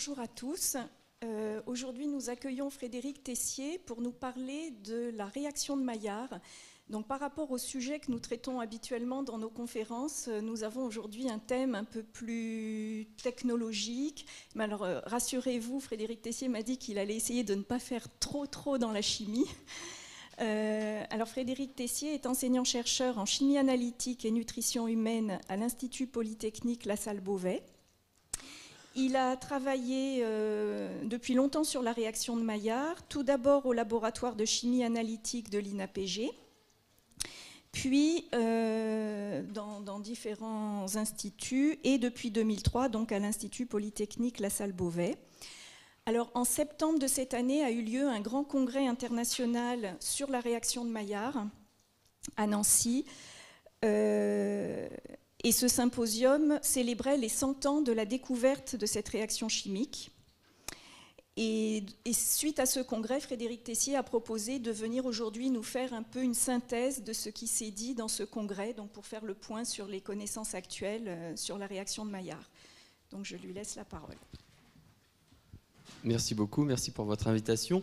bonjour à tous. Euh, aujourd'hui, nous accueillons Frédéric Tessier pour nous parler de la réaction de Maillard. Donc, par rapport au sujet que nous traitons habituellement dans nos conférences, euh, nous avons aujourd'hui un thème un peu plus technologique. Mais alors, euh, rassurez-vous, Frédéric Tessier m'a dit qu'il allait essayer de ne pas faire trop, trop dans la chimie. alors, Frédéric Tessier est enseignant-chercheur en chimie analytique et nutrition humaine à l'Institut Polytechnique La Salle Beauvais. Il a travaillé euh, depuis longtemps sur la réaction de Maillard, tout d'abord au laboratoire de chimie analytique de l'INAPG, puis euh, dans, différents instituts et depuis 2003 donc à l'Institut Polytechnique La Salle Beauvais. Alors en septembre de cette année a eu lieu un grand congrès international sur la réaction de Maillard à Nancy. Euh, et ce symposium célébrait les 100 ans de la découverte de cette réaction chimique. Et, suite à ce congrès, Frédéric Tessier a proposé de venir aujourd'hui nous faire un peu une synthèse de ce qui s'est dit dans ce congrès, donc pour faire le point sur les connaissances actuelles euh, sur la réaction de Maillard. Donc je lui laisse la parole. Merci beaucoup, merci pour votre invitation.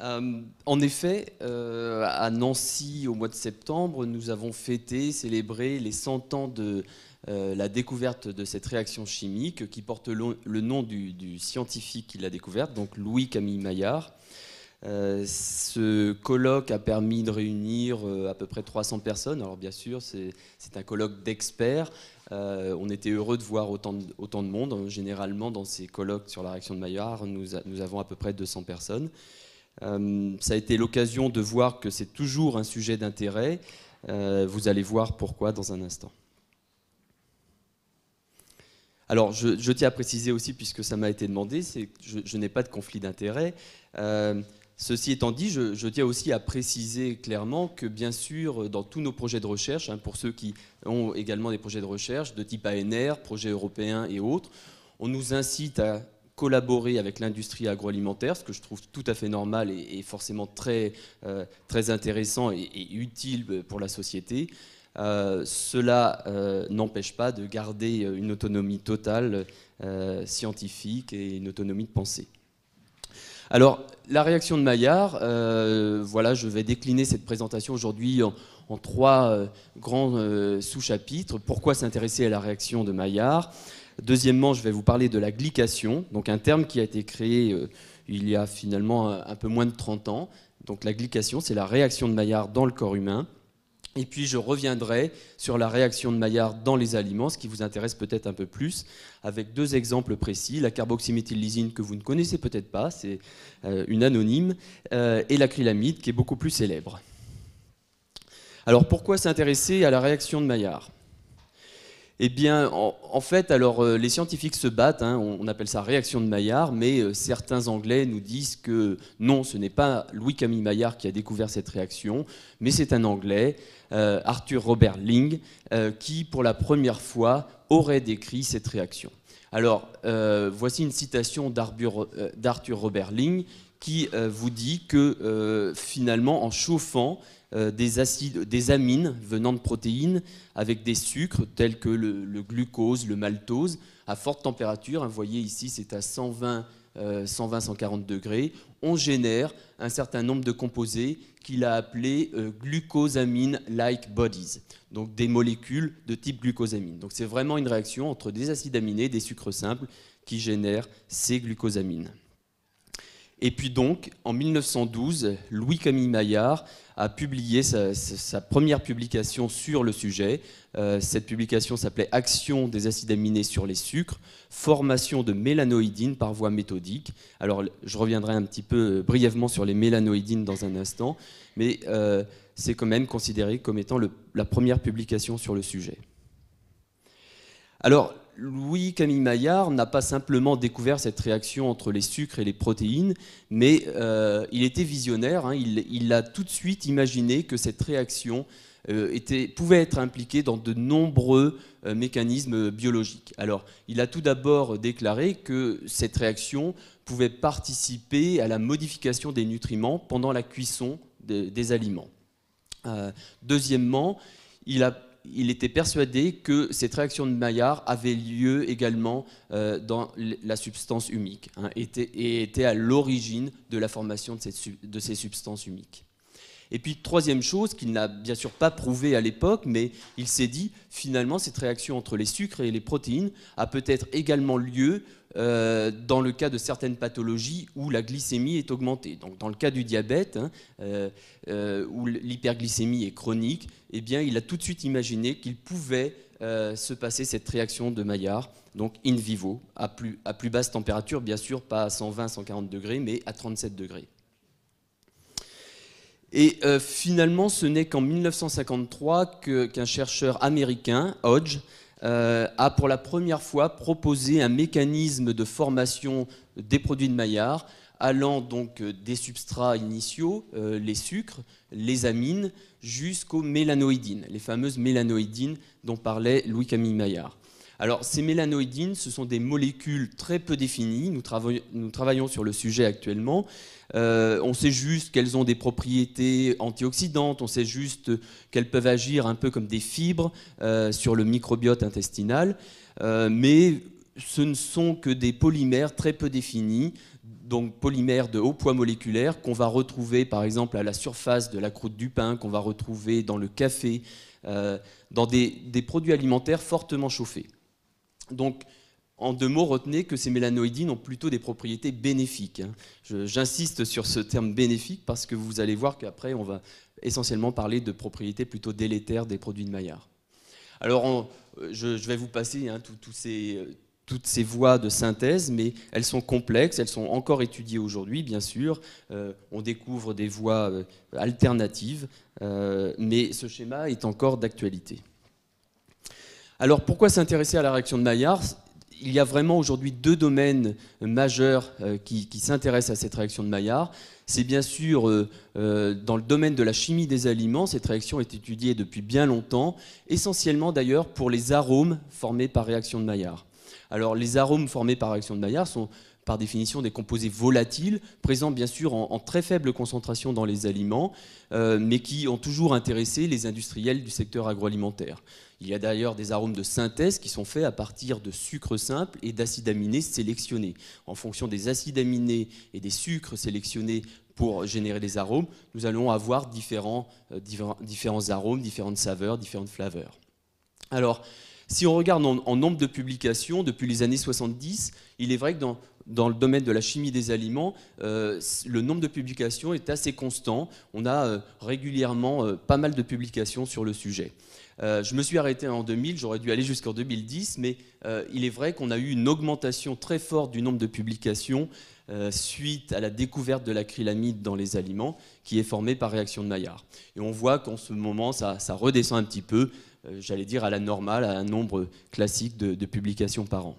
Euh, en effet, euh, à Nancy, au mois de septembre, nous avons fêté, célébré les 100 ans de euh, la découverte de cette réaction chimique qui porte le, nom du, scientifique qui l'a découverte, donc Louis-Camille Maillard. ce colloque a permis de réunir à peu près 300 personnes. Alors bien sûr, c'est, un colloque d'experts. on était heureux de voir autant de, monde. Généralement, dans ces colloques sur la réaction de Maillard, nous avons à peu près 200 personnes. Euh, ça a été l'occasion de voir que c'est toujours un sujet d'intérêt. Euh, vous allez voir pourquoi dans un instant. Alors, je, tiens à préciser aussi, puisque ça m'a été demandé, c'est que je, n'ai pas de conflit d'intérêt. Euh, ceci étant dit, je, tiens aussi à préciser clairement que, bien sûr, dans tous nos projets de recherche, hein, pour ceux qui ont également des projets de recherche de type ANR, projet européen et autres, on nous incite à collaborer avec l'industrie agroalimentaire, ce que je trouve tout à fait normal et, forcément très, euh, très intéressant et, utile euh, pour la société. Euh, cela n'empêche pas de garder une autonomie totale scientifique et une autonomie de pensée. Alors, la réaction de Maillard, voilà, je vais décliner cette présentation aujourd'hui en, trois grands sous-chapitres. Pourquoi s'intéresser à la réaction de Maillard Deuxièmement, je vais vous parler de la glycation, donc un terme qui a été créé euh, il y a finalement un, peu moins de 30 ans. Donc la glycation, c'est la réaction de Maillard dans le corps humain. Et puis je reviendrai sur la réaction de Maillard dans les aliments, ce qui vous intéresse peut-être un peu plus, avec deux exemples précis, la carboxyméthylysine que vous ne connaissez peut-être pas, c'est euh, une anonyme, euh, et l'acrylamide qui est beaucoup plus célèbre. Alors pourquoi s'intéresser à la réaction de Maillard eh bien, en, fait, alors euh, les scientifiques se battent, hein, on, appelle ça réaction de Maillard, mais euh, certains Anglais nous disent que non, ce n'est pas Louis-Camille Maillard qui a découvert cette réaction, mais c'est un Anglais, euh, Arthur Robert Ling, qui pour la première fois aurait décrit cette réaction. Alors, voici une citation d'Arthur Robert Ling qui vous dit que finalement, en chauffant, euh, des, amines venant de protéines avec des sucres tels que le, glucose, le maltose, à forte température. Vous hein, voyez ici, c'est à 120, 140 euh, degrés. On génère un certain nombre de composés qu'il a appelés euh, glucosamine-like bodies, donc des molécules de type glucosamine. Donc c'est vraiment une réaction entre des acides aminés et des sucres simples qui génèrent ces glucosamines. Et puis donc, en 1912, Louis-Camille Maillard a publié sa, première publication sur le sujet. Euh, cette publication s'appelait Action des acides aminés sur les sucres, formation de mélanoïdines par voie méthodique. Alors, je reviendrai un petit peu euh, brièvement sur les mélanoïdines dans un instant, mais euh, c'est quand même considéré comme étant la première publication sur le sujet. Alors, Louis Camille Maillard n'a pas simplement découvert cette réaction entre les sucres et les protéines, mais euh, il était visionnaire. Hein. il, a tout de suite imaginé que cette réaction euh, pouvait être impliquée dans de nombreux euh, mécanismes biologiques. Alors, il a tout d'abord déclaré que cette réaction pouvait participer à la modification des nutriments pendant la cuisson des, des aliments. deuxièmement, il a il était persuadé que cette réaction de Maillard avait lieu également euh, dans la substance humique hein, et était à l'origine de la formation de, ces substances humiques. Et puis troisième chose qu'il n'a bien sûr pas prouvé à l'époque, mais il s'est dit finalement cette réaction entre les sucres et les protéines a peut-être également lieu euh, dans le cas de certaines pathologies où la glycémie est augmentée. Donc dans le cas du diabète, hein, euh, euh, où l'hyperglycémie est chronique, eh bien, il a tout de suite imaginé qu'il pouvait se passer cette réaction de Maillard, donc in vivo, à plus, basse température, bien sûr, pas à 120-140 degrés, mais à 37 degrés. Et finalement, ce n'est qu'en 1953 qu'un chercheur américain, Hodge, euh, a pour la première fois proposé un mécanisme de formation des produits de Maillard allant donc euh, des substrats initiaux, euh, les sucres, les amines, jusqu'aux mélanoïdines, les fameuses mélanoïdines dont parlait Louis-Camille Maillard. Alors, ces mélanoïdines, ce sont des molécules très peu définies. nous travaillons sur le sujet actuellement. Euh, on sait juste qu'elles ont des propriétés antioxydantes, on sait juste qu'elles peuvent agir un peu comme des fibres euh, sur le microbiote intestinal, euh, mais ce ne sont que des polymères très peu définis, donc polymères de haut poids moléculaire qu'on va retrouver par exemple à la surface de la croûte du pain, qu'on va retrouver dans le café, dans des, des, produits alimentaires fortement chauffés. Donc en deux mots, retenez que ces mélanoïdines ont plutôt des propriétés bénéfiques. Hein. J'insiste sur ce terme bénéfique parce que vous allez voir qu'après, on va essentiellement parler de propriétés plutôt délétères des produits de Maillard. Alors, je, vais vous passer hein, toutes ces voies de synthèse, mais elles sont complexes, elles sont encore étudiées aujourd'hui, bien sûr. Euh, on découvre des voies euh, alternatives, euh, mais ce schéma est encore d'actualité. Alors pourquoi s'intéresser à la réaction de Maillard il y a vraiment aujourd'hui deux domaines majeurs euh, qui, s'intéressent à cette réaction de Maillard. C'est bien sûr euh, euh, dans le domaine de la chimie des aliments, cette réaction est étudiée depuis bien longtemps, essentiellement d'ailleurs pour les arômes formés par réaction de Maillard. Alors les arômes formés par réaction de Maillard sont par définition des composés volatiles, présents bien sûr en, très faible concentration dans les aliments, euh, mais qui ont toujours intéressé les industriels du secteur agroalimentaire. Il y a d'ailleurs des arômes de synthèse qui sont faits à partir de sucres simples et d'acides aminés sélectionnés. En fonction des acides aminés et des sucres sélectionnés pour générer des arômes, nous allons avoir différents, euh, différents, arômes, différentes saveurs, différentes flaveurs. Alors, si on regarde en, nombre de publications depuis les années 70, il est vrai que dans, dans le domaine de la chimie des aliments, euh, le nombre de publications est assez constant. On a euh, régulièrement euh, pas mal de publications sur le sujet. je me suis arrêté en 2000, j'aurais dû aller jusqu'en 2010, mais il est vrai qu'on a eu une augmentation très forte du nombre de publications suite à la découverte de l'acrylamide dans les aliments, qui est formée par réaction de Maillard. Et on voit qu'en ce moment, ça, redescend un petit peu, j'allais dire à la normale, à un nombre classique de publications par an.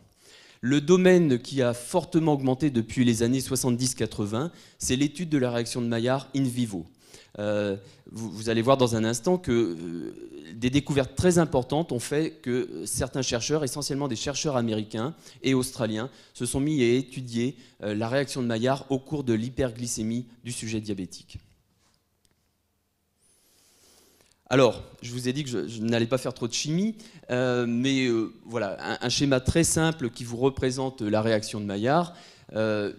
Le domaine qui a fortement augmenté depuis les années 70-80, c'est l'étude de la réaction de Maillard in vivo. Euh, vous, allez voir dans un instant que euh, des découvertes très importantes ont fait que certains chercheurs, essentiellement des chercheurs américains et australiens, se sont mis à étudier euh, la réaction de Maillard au cours de l'hyperglycémie du sujet diabétique. Alors, je vous ai dit que je, n'allais pas faire trop de chimie, euh, mais euh, voilà, un, schéma très simple qui vous représente la réaction de Maillard. Euh,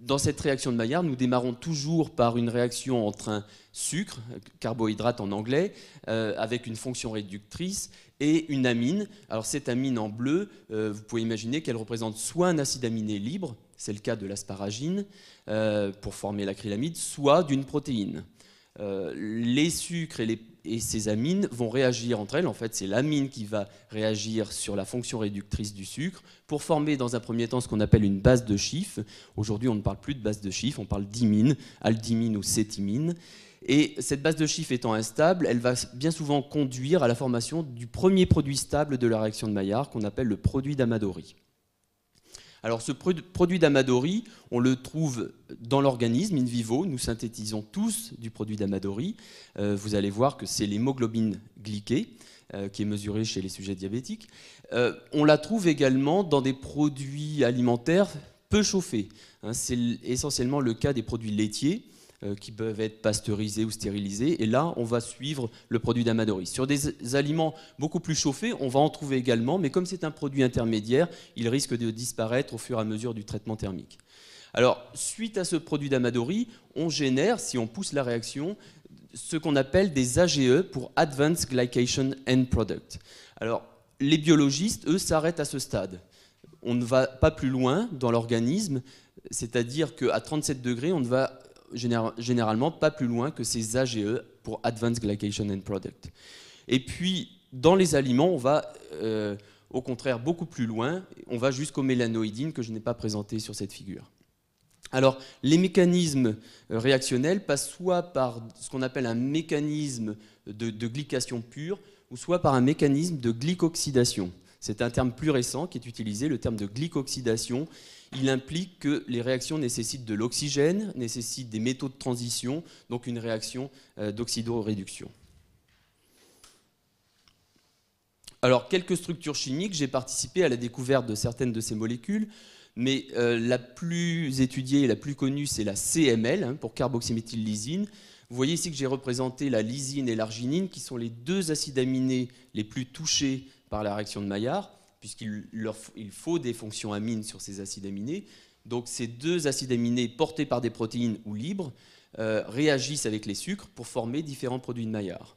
dans cette réaction de Maillard, nous démarrons toujours par une réaction entre un sucre, carbohydrate en anglais, avec une fonction réductrice, et une amine. Alors cette amine en bleu, vous pouvez imaginer qu'elle représente soit un acide aminé libre, c'est le cas de l'asparagine, pour former l'acrylamide, soit d'une protéine. les sucres et les et ces amines vont réagir entre elles. En fait, c'est l'amine qui va réagir sur la fonction réductrice du sucre pour former dans un premier temps ce qu'on appelle une base de chiffre. Aujourd'hui, on ne parle plus de base de chiffre, on parle d'imine, aldimine ou cétimine. Et cette base de chiffre étant instable, elle va bien souvent conduire à la formation du premier produit stable de la réaction de Maillard qu'on appelle le produit d'Amadori. Alors ce produit d'Amadori, on le trouve dans l'organisme in vivo, nous synthétisons tous du produit d'Amadori. Euh, vous allez voir que c'est l'hémoglobine glyquée euh, qui est mesurée chez les sujets diabétiques. Euh, on la trouve également dans des produits alimentaires peu chauffés. Hein, c'est essentiellement le cas des produits laitiers euh, qui peuvent être pasteurisés ou stérilisés. Et là, on va suivre le produit d'Amadori. Sur des aliments beaucoup plus chauffés, on va en trouver également, mais comme c'est un produit intermédiaire, il risque de disparaître au fur et à mesure du traitement thermique. Alors, suite à ce produit d'Amadori, on génère, si on pousse la réaction, ce qu'on appelle des AGE pour Advanced Glycation End Product. Alors, les biologistes, eux, s'arrêtent à ce stade. On ne va pas plus loin dans l'organisme, c'est-à-dire qu'à 37 degrés, on ne va généralement pas plus loin que ces AGE pour Advanced Glycation and Product. Et puis, dans les aliments, on va euh, au contraire beaucoup plus loin, on va jusqu'aux mélanoïdines que je n'ai pas présentées sur cette figure. Alors, les mécanismes euh, réactionnels passent soit par ce qu'on appelle un mécanisme de, de, glycation pure, ou soit par un mécanisme de glycoxydation. C'est un terme plus récent qui est utilisé, le terme de glycoxydation, il implique que les réactions nécessitent de l'oxygène, nécessitent des métaux de transition, donc une réaction euh, d'oxydoréduction. Alors, quelques structures chimiques, j'ai participé à la découverte de certaines de ces molécules, mais euh, la plus étudiée et la plus connue, c'est la CML, hein, pour carboxyméthyllysine. Vous voyez ici que j'ai représenté la lysine et l'arginine, qui sont les deux acides aminés les plus touchés par la réaction de Maillard puisqu'il leur, il faut des fonctions amines sur ces acides aminés. Donc ces deux acides aminés portés par des protéines ou libres euh, réagissent avec les sucres pour former différents produits de Maillard.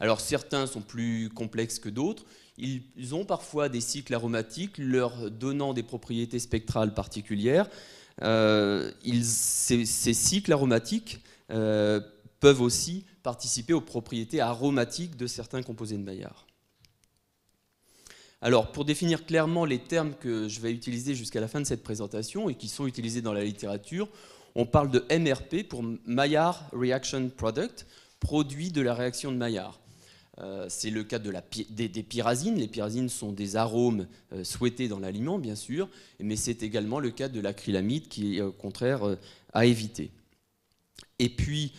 Alors certains sont plus complexes que d'autres. Ils ont parfois des cycles aromatiques leur donnant des propriétés spectrales particulières. Euh, ces, cycles aromatiques euh, peuvent aussi participer aux propriétés aromatiques de certains composés de Maillard. Alors, pour définir clairement les termes que je vais utiliser jusqu'à la fin de cette présentation et qui sont utilisés dans la littérature, on parle de MRP pour Maillard Reaction Product, produit de la réaction de Maillard. Euh, c'est le cas des, pyrazines. Les pyrazines sont des arômes euh, souhaités dans l'aliment, bien sûr, mais c'est également le cas de l'acrylamide qui est au euh, contraire à éviter. Et puis,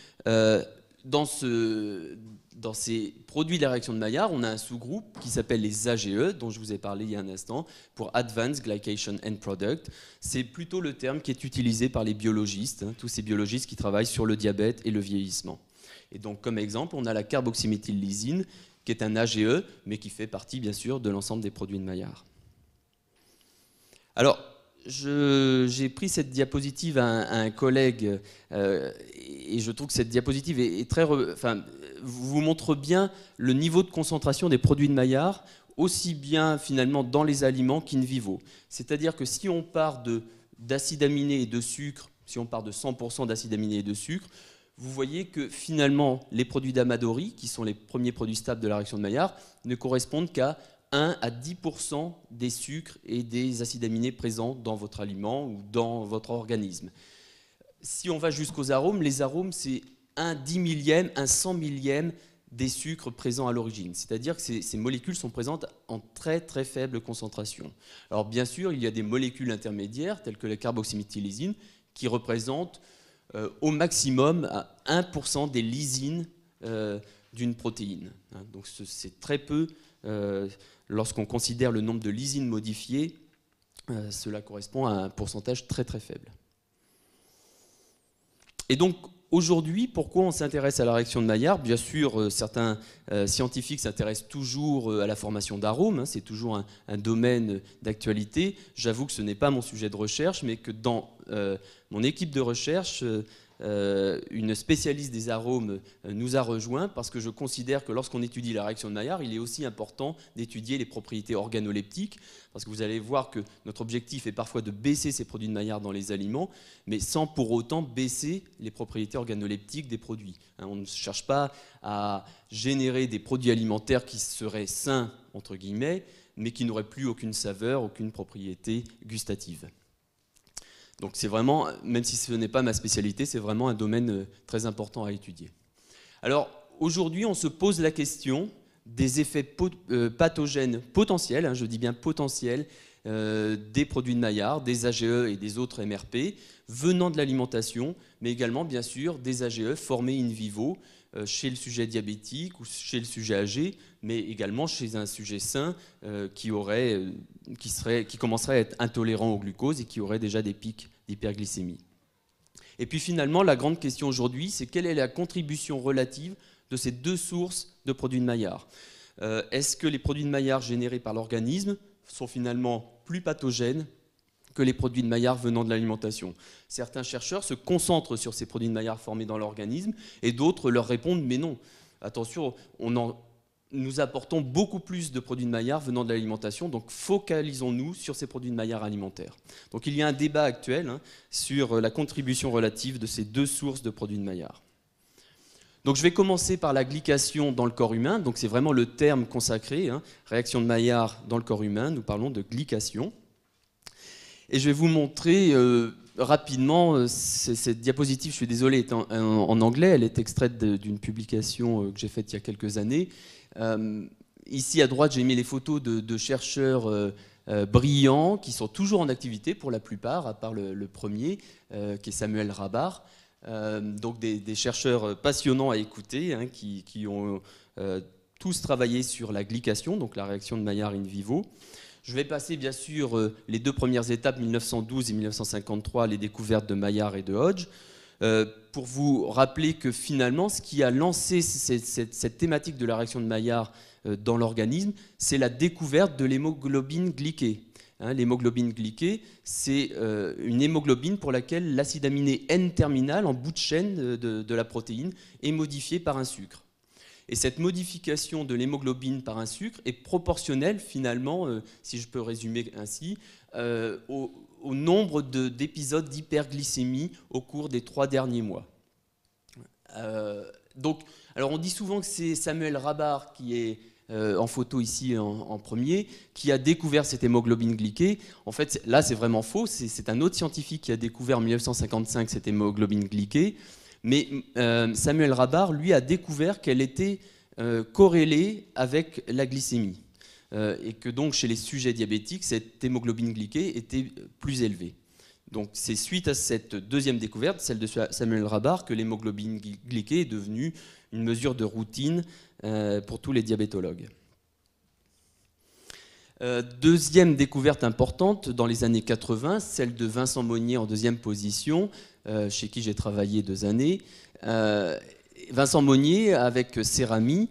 dans ce, dans ces produits de la réaction de Maillard, on a un sous-groupe qui s'appelle les AGE, dont je vous ai parlé il y a un instant, pour Advanced Glycation End Product. C'est plutôt le terme qui est utilisé par les biologistes, hein, tous ces biologistes qui travaillent sur le diabète et le vieillissement. Et donc, comme exemple, on a la carboxyméthylysine, qui est un AGE, mais qui fait partie, bien sûr, de l'ensemble des produits de Maillard. Alors, j'ai pris cette diapositive à un, collègue euh, et je trouve que cette diapositive est, très, vous montre bien le niveau de concentration des produits de Maillard, aussi bien finalement dans les aliments qu'in vivo. C'est-à-dire que si on part d'acides aminés et de sucre, si on part de 100% d'acides aminés et de sucre, vous voyez que finalement les produits d'Amadori, qui sont les premiers produits stables de la réaction de Maillard, ne correspondent qu'à 1 à 10% des sucres et des acides aminés présents dans votre aliment ou dans votre organisme. Si on va jusqu'aux arômes, les arômes, c'est un dix millième, un cent millième des sucres présents à l'origine. C'est-à-dire que ces, molécules sont présentes en très très faible concentration. Alors bien sûr, il y a des molécules intermédiaires telles que la carboxyméthylésine qui représentent euh, au maximum à 1% des lysines euh, d'une protéine. Hein, donc c'est très peu euh, lorsqu'on considère le nombre de lysines modifiées, cela correspond à un pourcentage très très faible. Et donc aujourd'hui, pourquoi on s'intéresse à la réaction de Maillard Bien sûr, euh, certains euh, scientifiques s'intéressent toujours euh, à la formation d'arômes, hein, c'est toujours un domaine d'actualité. J'avoue que ce n'est pas mon sujet de recherche, mais que dans mon équipe de recherche, euh, une spécialiste des arômes euh, nous a rejoint parce que je considère que lorsqu'on étudie la réaction de Maillard, il est aussi important d'étudier les propriétés organoleptiques parce que vous allez voir que notre objectif est parfois de baisser ces produits de Maillard dans les aliments, mais sans pour autant baisser les propriétés organoleptiques des produits. Hein. on ne cherche pas à générer des produits alimentaires qui seraient sains entre guillemets, mais qui n'auraient plus aucune saveur, aucune propriété gustative. Donc c'est vraiment, même si ce n'est pas ma spécialité, c'est vraiment un domaine euh, très important à étudier. Alors aujourd'hui, on se pose la question des effets euh, pathogènes potentiels, hein, je dis bien potentiels, euh, des produits de Maillard, des AGE et des autres MRP venant de l'alimentation, mais également bien sûr des AGE formés in vivo, euh, chez le sujet diabétique ou chez le sujet âgé, mais également chez un sujet sain euh, qui, aurait, euh, qui, serait, qui commencerait à être intolérant au glucose et qui aurait déjà des pics d'hyperglycémie. Et puis finalement, la grande question aujourd'hui, c'est quelle est la contribution relative de ces deux sources de produits de Maillard Est-ce que les produits de Maillard générés par l'organisme sont finalement plus pathogènes que les produits de Maillard venant de l'alimentation. Certains chercheurs se concentrent sur ces produits de Maillard formés dans l'organisme et d'autres leur répondent mais non. Attention, nous apportons beaucoup plus de produits de Maillard venant de l'alimentation, donc focalisons-nous sur ces produits de Maillard alimentaires. Donc il y a un débat actuel hein, sur euh, la contribution relative de ces deux sources de produits de Maillard. Donc je vais commencer par la glycation dans le corps humain, donc c'est vraiment le terme consacré, hein, réaction de Maillard dans le corps humain, nous parlons de glycation. Et je vais vous montrer euh, rapidement euh, cette diapositive, je suis désolé, est en, anglais, elle est extraite d'une publication euh, que j'ai faite il y a quelques années. ici à droite, j'ai mis les photos de, chercheurs brillants qui sont toujours en activité pour la plupart, à part le, premier, qui est Samuel Rabar. donc des, chercheurs passionnants à écouter, hein, qui, qui, ont tous travaillé sur la glycation, donc la réaction de Maillard in vivo. Je vais passer bien sûr euh, les deux premières étapes, 1912 et 1953, les découvertes de Maillard et de Hodge, euh, pour vous rappeler que finalement, ce qui a lancé cette, thématique de la réaction de Maillard euh, dans l'organisme, c'est la découverte de l'hémoglobine glyquée. Hein, l'hémoglobine glyquée, c'est une hémoglobine pour laquelle l'acide aminé N-terminal, en bout de chaîne de la protéine, est modifié par un sucre. Et cette modification de l'hémoglobine par un sucre est proportionnelle finalement, euh, si je peux résumer ainsi, euh, au, nombre d'épisodes d'hyperglycémie au cours des trois derniers mois. Euh, donc, alors on dit souvent que c'est Samuel Rabar qui est en photo ici en, en, premier, qui a découvert cette hémoglobine glyquée. En fait, là, c'est vraiment faux. C'est un autre scientifique qui a découvert en 1955 cette hémoglobine glyquée. Mais euh, Samuel Rabar, lui, a découvert qu'elle était euh, corrélée avec la glycémie. Euh, et que donc chez les sujets diabétiques, cette hémoglobine glyquée était plus élevée. Donc c'est suite à cette deuxième découverte, celle de Samuel Rabar, que l'hémoglobine glyquée est devenue une mesure de routine pour tous les diabétologues. deuxième découverte importante dans les années 80, celle de Vincent Monnier en deuxième position, euh, chez qui j'ai travaillé deux années. Euh, Vincent Monnier, avec Cerami,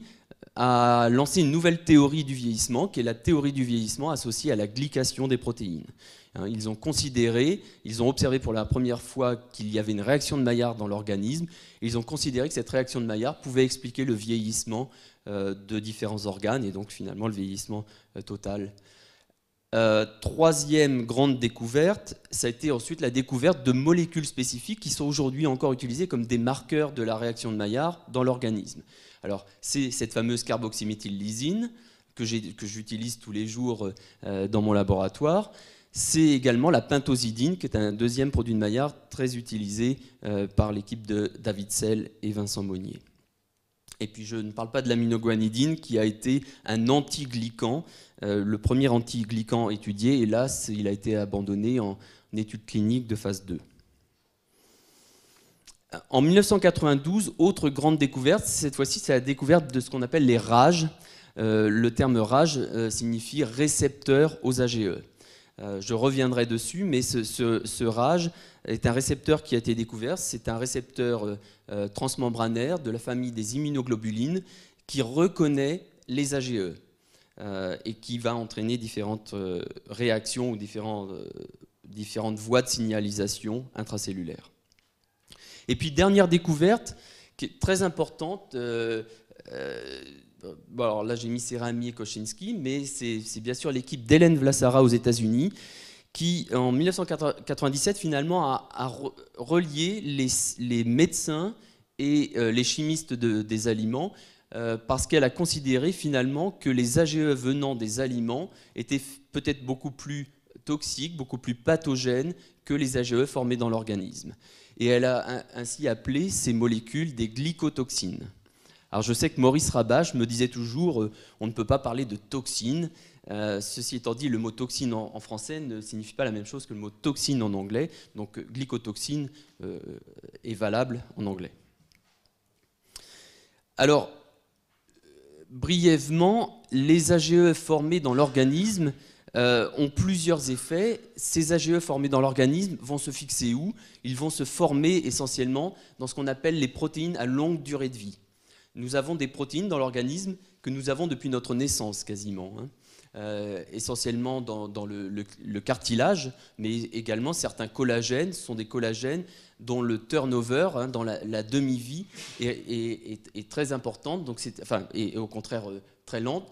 a lancé une nouvelle théorie du vieillissement, qui est la théorie du vieillissement associée à la glycation des protéines. Hein, ils ont considéré, ils ont observé pour la première fois qu'il y avait une réaction de Maillard dans l'organisme, ils ont considéré que cette réaction de Maillard pouvait expliquer le vieillissement euh, de différents organes, et donc finalement le vieillissement total euh, troisième grande découverte, ça a été ensuite la découverte de molécules spécifiques qui sont aujourd'hui encore utilisées comme des marqueurs de la réaction de Maillard dans l'organisme. Alors, c'est cette fameuse carboxyméthyllysine que j'utilise tous les jours euh, dans mon laboratoire. C'est également la pentosidine, qui est un deuxième produit de Maillard très utilisé euh, par l'équipe de David Sell et Vincent Monnier. Et puis je ne parle pas de l'aminoguanidine qui a été un antiglycan, euh, le premier antiglycan étudié, hélas il a été abandonné en, études étude clinique de phase 2. En 1992, autre grande découverte, cette fois-ci c'est la découverte de ce qu'on appelle les RAGE. Euh, le terme RAGE euh, signifie récepteur aux AGE. Euh, je reviendrai dessus, mais ce, RAGE est un récepteur qui a été découvert. C'est un récepteur euh, euh, transmembranaire de la famille des immunoglobulines qui reconnaît les AGE et qui va entraîner différentes réactions ou différentes, différentes voies de signalisation intracellulaire. Et puis, dernière découverte qui est très importante euh, là j'ai mis Serami et mais c'est bien sûr l'équipe d'Hélène Vlasara aux États-Unis qui, en 1997, finalement, a, relié les, médecins et euh, les chimistes des aliments, euh, parce qu'elle a considéré finalement que les AGE venant des aliments étaient peut-être beaucoup plus toxiques, beaucoup plus pathogènes que les AGE formés dans l'organisme. Et elle a ainsi appelé ces molécules des glycotoxines. Alors je sais que Maurice Rabache me disait toujours qu'on euh, on ne peut pas parler de toxine. Euh, ceci étant dit, le mot toxine en, français ne signifie pas la même chose que le mot toxine en anglais. Donc euh, glycotoxine est valable en anglais. Alors, brièvement, les AGE formés dans l'organisme ont plusieurs effets. Ces AGE formés dans l'organisme vont se fixer où Ils vont se former essentiellement dans ce qu'on appelle les protéines à longue durée de vie nous avons des protéines dans l'organisme que nous avons depuis notre naissance quasiment. Hein. Euh, essentiellement dans, le, cartilage, mais également certains collagènes sont des collagènes dont le turnover, hein, dans la, demi-vie, est, très importante, donc et, au contraire euh, très lente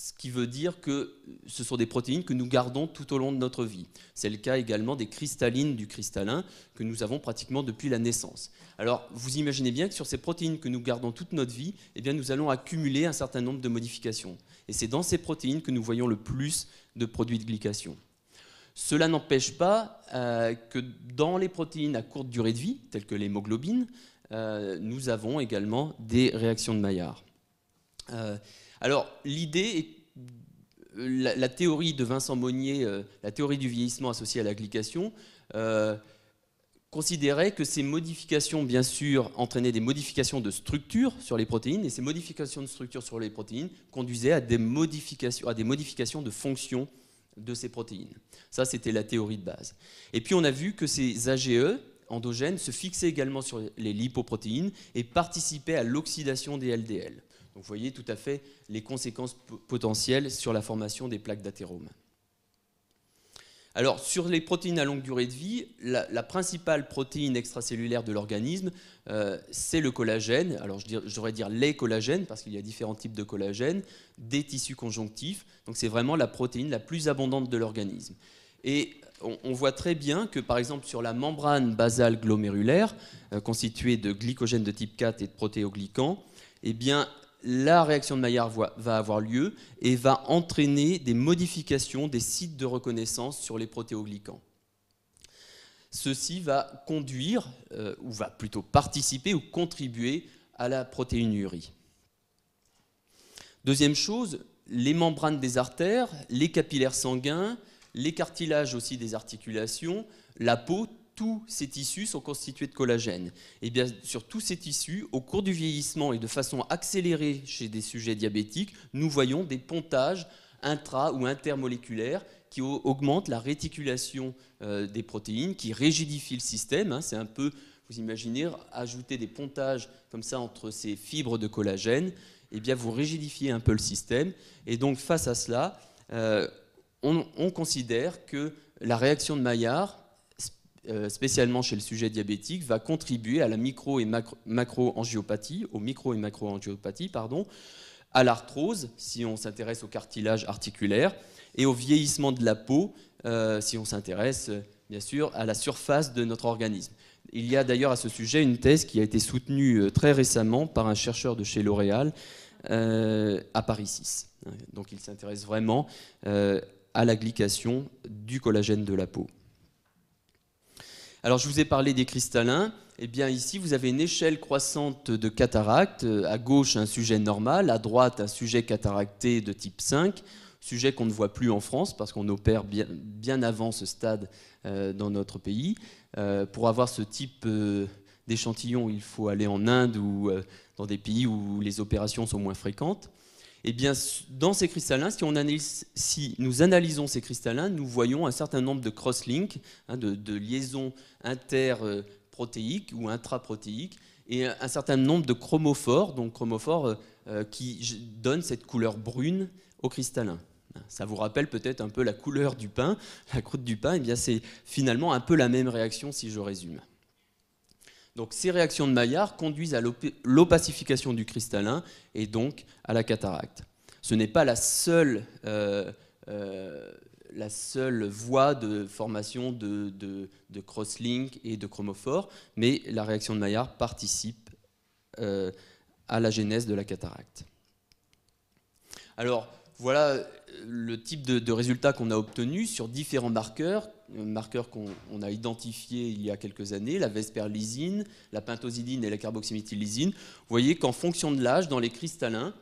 ce qui veut dire que ce sont des protéines que nous gardons tout au long de notre vie. C'est le cas également des cristallines du cristallin que nous avons pratiquement depuis la naissance. Alors vous imaginez bien que sur ces protéines que nous gardons toute notre vie, eh bien, nous allons accumuler un certain nombre de modifications. Et c'est dans ces protéines que nous voyons le plus de produits de glycation. Cela n'empêche pas euh, que dans les protéines à courte durée de vie, telles que l'hémoglobine, euh, nous avons également des réactions de Maillard. Euh, alors, l'idée euh, la, théorie de Vincent Monnier, euh, la théorie du vieillissement associée à la euh, considérait que ces modifications, bien sûr, entraînaient des modifications de structure sur les protéines, et ces modifications de structure sur les protéines conduisaient à des modifications, à des modifications de fonction de ces protéines. Ça, c'était la théorie de base. Et puis, on a vu que ces AGE endogènes se fixaient également sur les lipoprotéines et participaient à l'oxydation des LDL vous voyez tout à fait les conséquences potentielles sur la formation des plaques d'athérome. Alors, sur les protéines à longue durée de vie, la, principale protéine extracellulaire de l'organisme, euh, c'est le collagène. Alors, je, devrais dire les collagènes, parce qu'il y a différents types de collagènes, des tissus conjonctifs. Donc, c'est vraiment la protéine la plus abondante de l'organisme. Et on, voit très bien que, par exemple, sur la membrane basale glomérulaire, euh, constituée de glycogène de type 4 et de protéoglycans, eh bien, la réaction de Maillard va avoir lieu et va entraîner des modifications des sites de reconnaissance sur les protéoglycans. Ceci va conduire, euh, ou va plutôt participer ou contribuer à la protéinurie. Deuxième chose, les membranes des artères, les capillaires sanguins, les cartilages aussi des articulations, la peau, tous ces tissus sont constitués de collagène. Et eh bien sur tous ces tissus, au cours du vieillissement et de façon accélérée chez des sujets diabétiques, nous voyons des pontages intra ou intermoléculaires qui augmentent la réticulation euh, des protéines, qui rigidifient le système. Hein. C'est un peu, vous imaginez, ajouter des pontages comme ça entre ces fibres de collagène, et eh bien vous rigidifiez un peu le système. Et donc face à cela, euh, on considère que la réaction de Maillard euh, spécialement chez le sujet diabétique, va contribuer à la micro- et macro-angiopathie, aux micro- et macro-angiopathies, pardon, à l'arthrose, si on s'intéresse au cartilage articulaire, et au vieillissement de la peau, euh, si on s'intéresse, euh, bien sûr, à la surface de notre organisme. Il y a d'ailleurs à ce sujet une thèse qui a été soutenue très récemment par un chercheur de chez L'Oréal à Paris 6. Donc il s'intéresse vraiment à la du collagène de la peau. Alors je vous ai parlé des cristallins. Eh bien ici, vous avez une échelle croissante de cataractes, euh, À gauche, un sujet normal. À droite, un sujet cataracté de type 5. Sujet qu'on ne voit plus en France parce qu'on opère bien, avant ce stade euh, dans notre pays. Euh, pour avoir ce type d'échantillon, il faut aller en Inde ou dans des pays où les opérations sont moins fréquentes. Eh bien, dans ces cristallins, si, nous analysons ces cristallins, nous voyons un certain nombre de cross-links, hein, de, liaisons interprotéiques ou intraprotéiques, et un certain nombre de chromophores, donc chromophores euh, euh, qui donnent cette couleur brune au cristallin. Ça vous rappelle peut-être un peu la couleur du pain, la croûte du pain, et eh bien c'est finalement un peu la même réaction si je résume ces réactions de Maillard conduisent à l'opacification du cristallin et donc à la cataracte. Ce n'est pas la seule, euh, euh, la seule voie de formation de, de, de crosslink et de chromophore, mais la réaction de Maillard participe euh, à la genèse de la cataracte. Alors voilà le type de, de résultats qu'on a obtenu sur différents marqueurs marqueurs qu'on a identifié il y a quelques années, la vesperlysine, la pentosidine et la carboxyméthylysine. Vous voyez qu'en fonction de l'âge, dans les cristallins,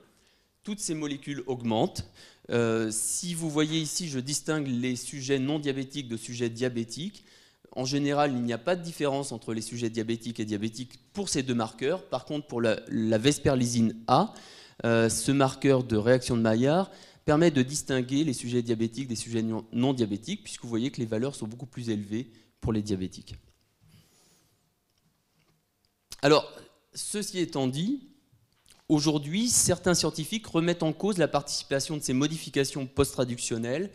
toutes ces molécules augmentent. Euh, si vous voyez ici, je distingue les sujets non diabétiques de sujets diabétiques. En général, il n'y a pas de différence entre les sujets diabétiques et diabétiques pour ces deux marqueurs. Par contre, pour la, la vesperlysine A, euh, ce marqueur de réaction de Maillard, permet de distinguer les sujets diabétiques des sujets non diabétiques, puisque vous voyez que les valeurs sont beaucoup plus élevées pour les diabétiques. Alors, ceci étant dit, aujourd'hui, certains scientifiques remettent en cause la participation de ces modifications post-traductionnelles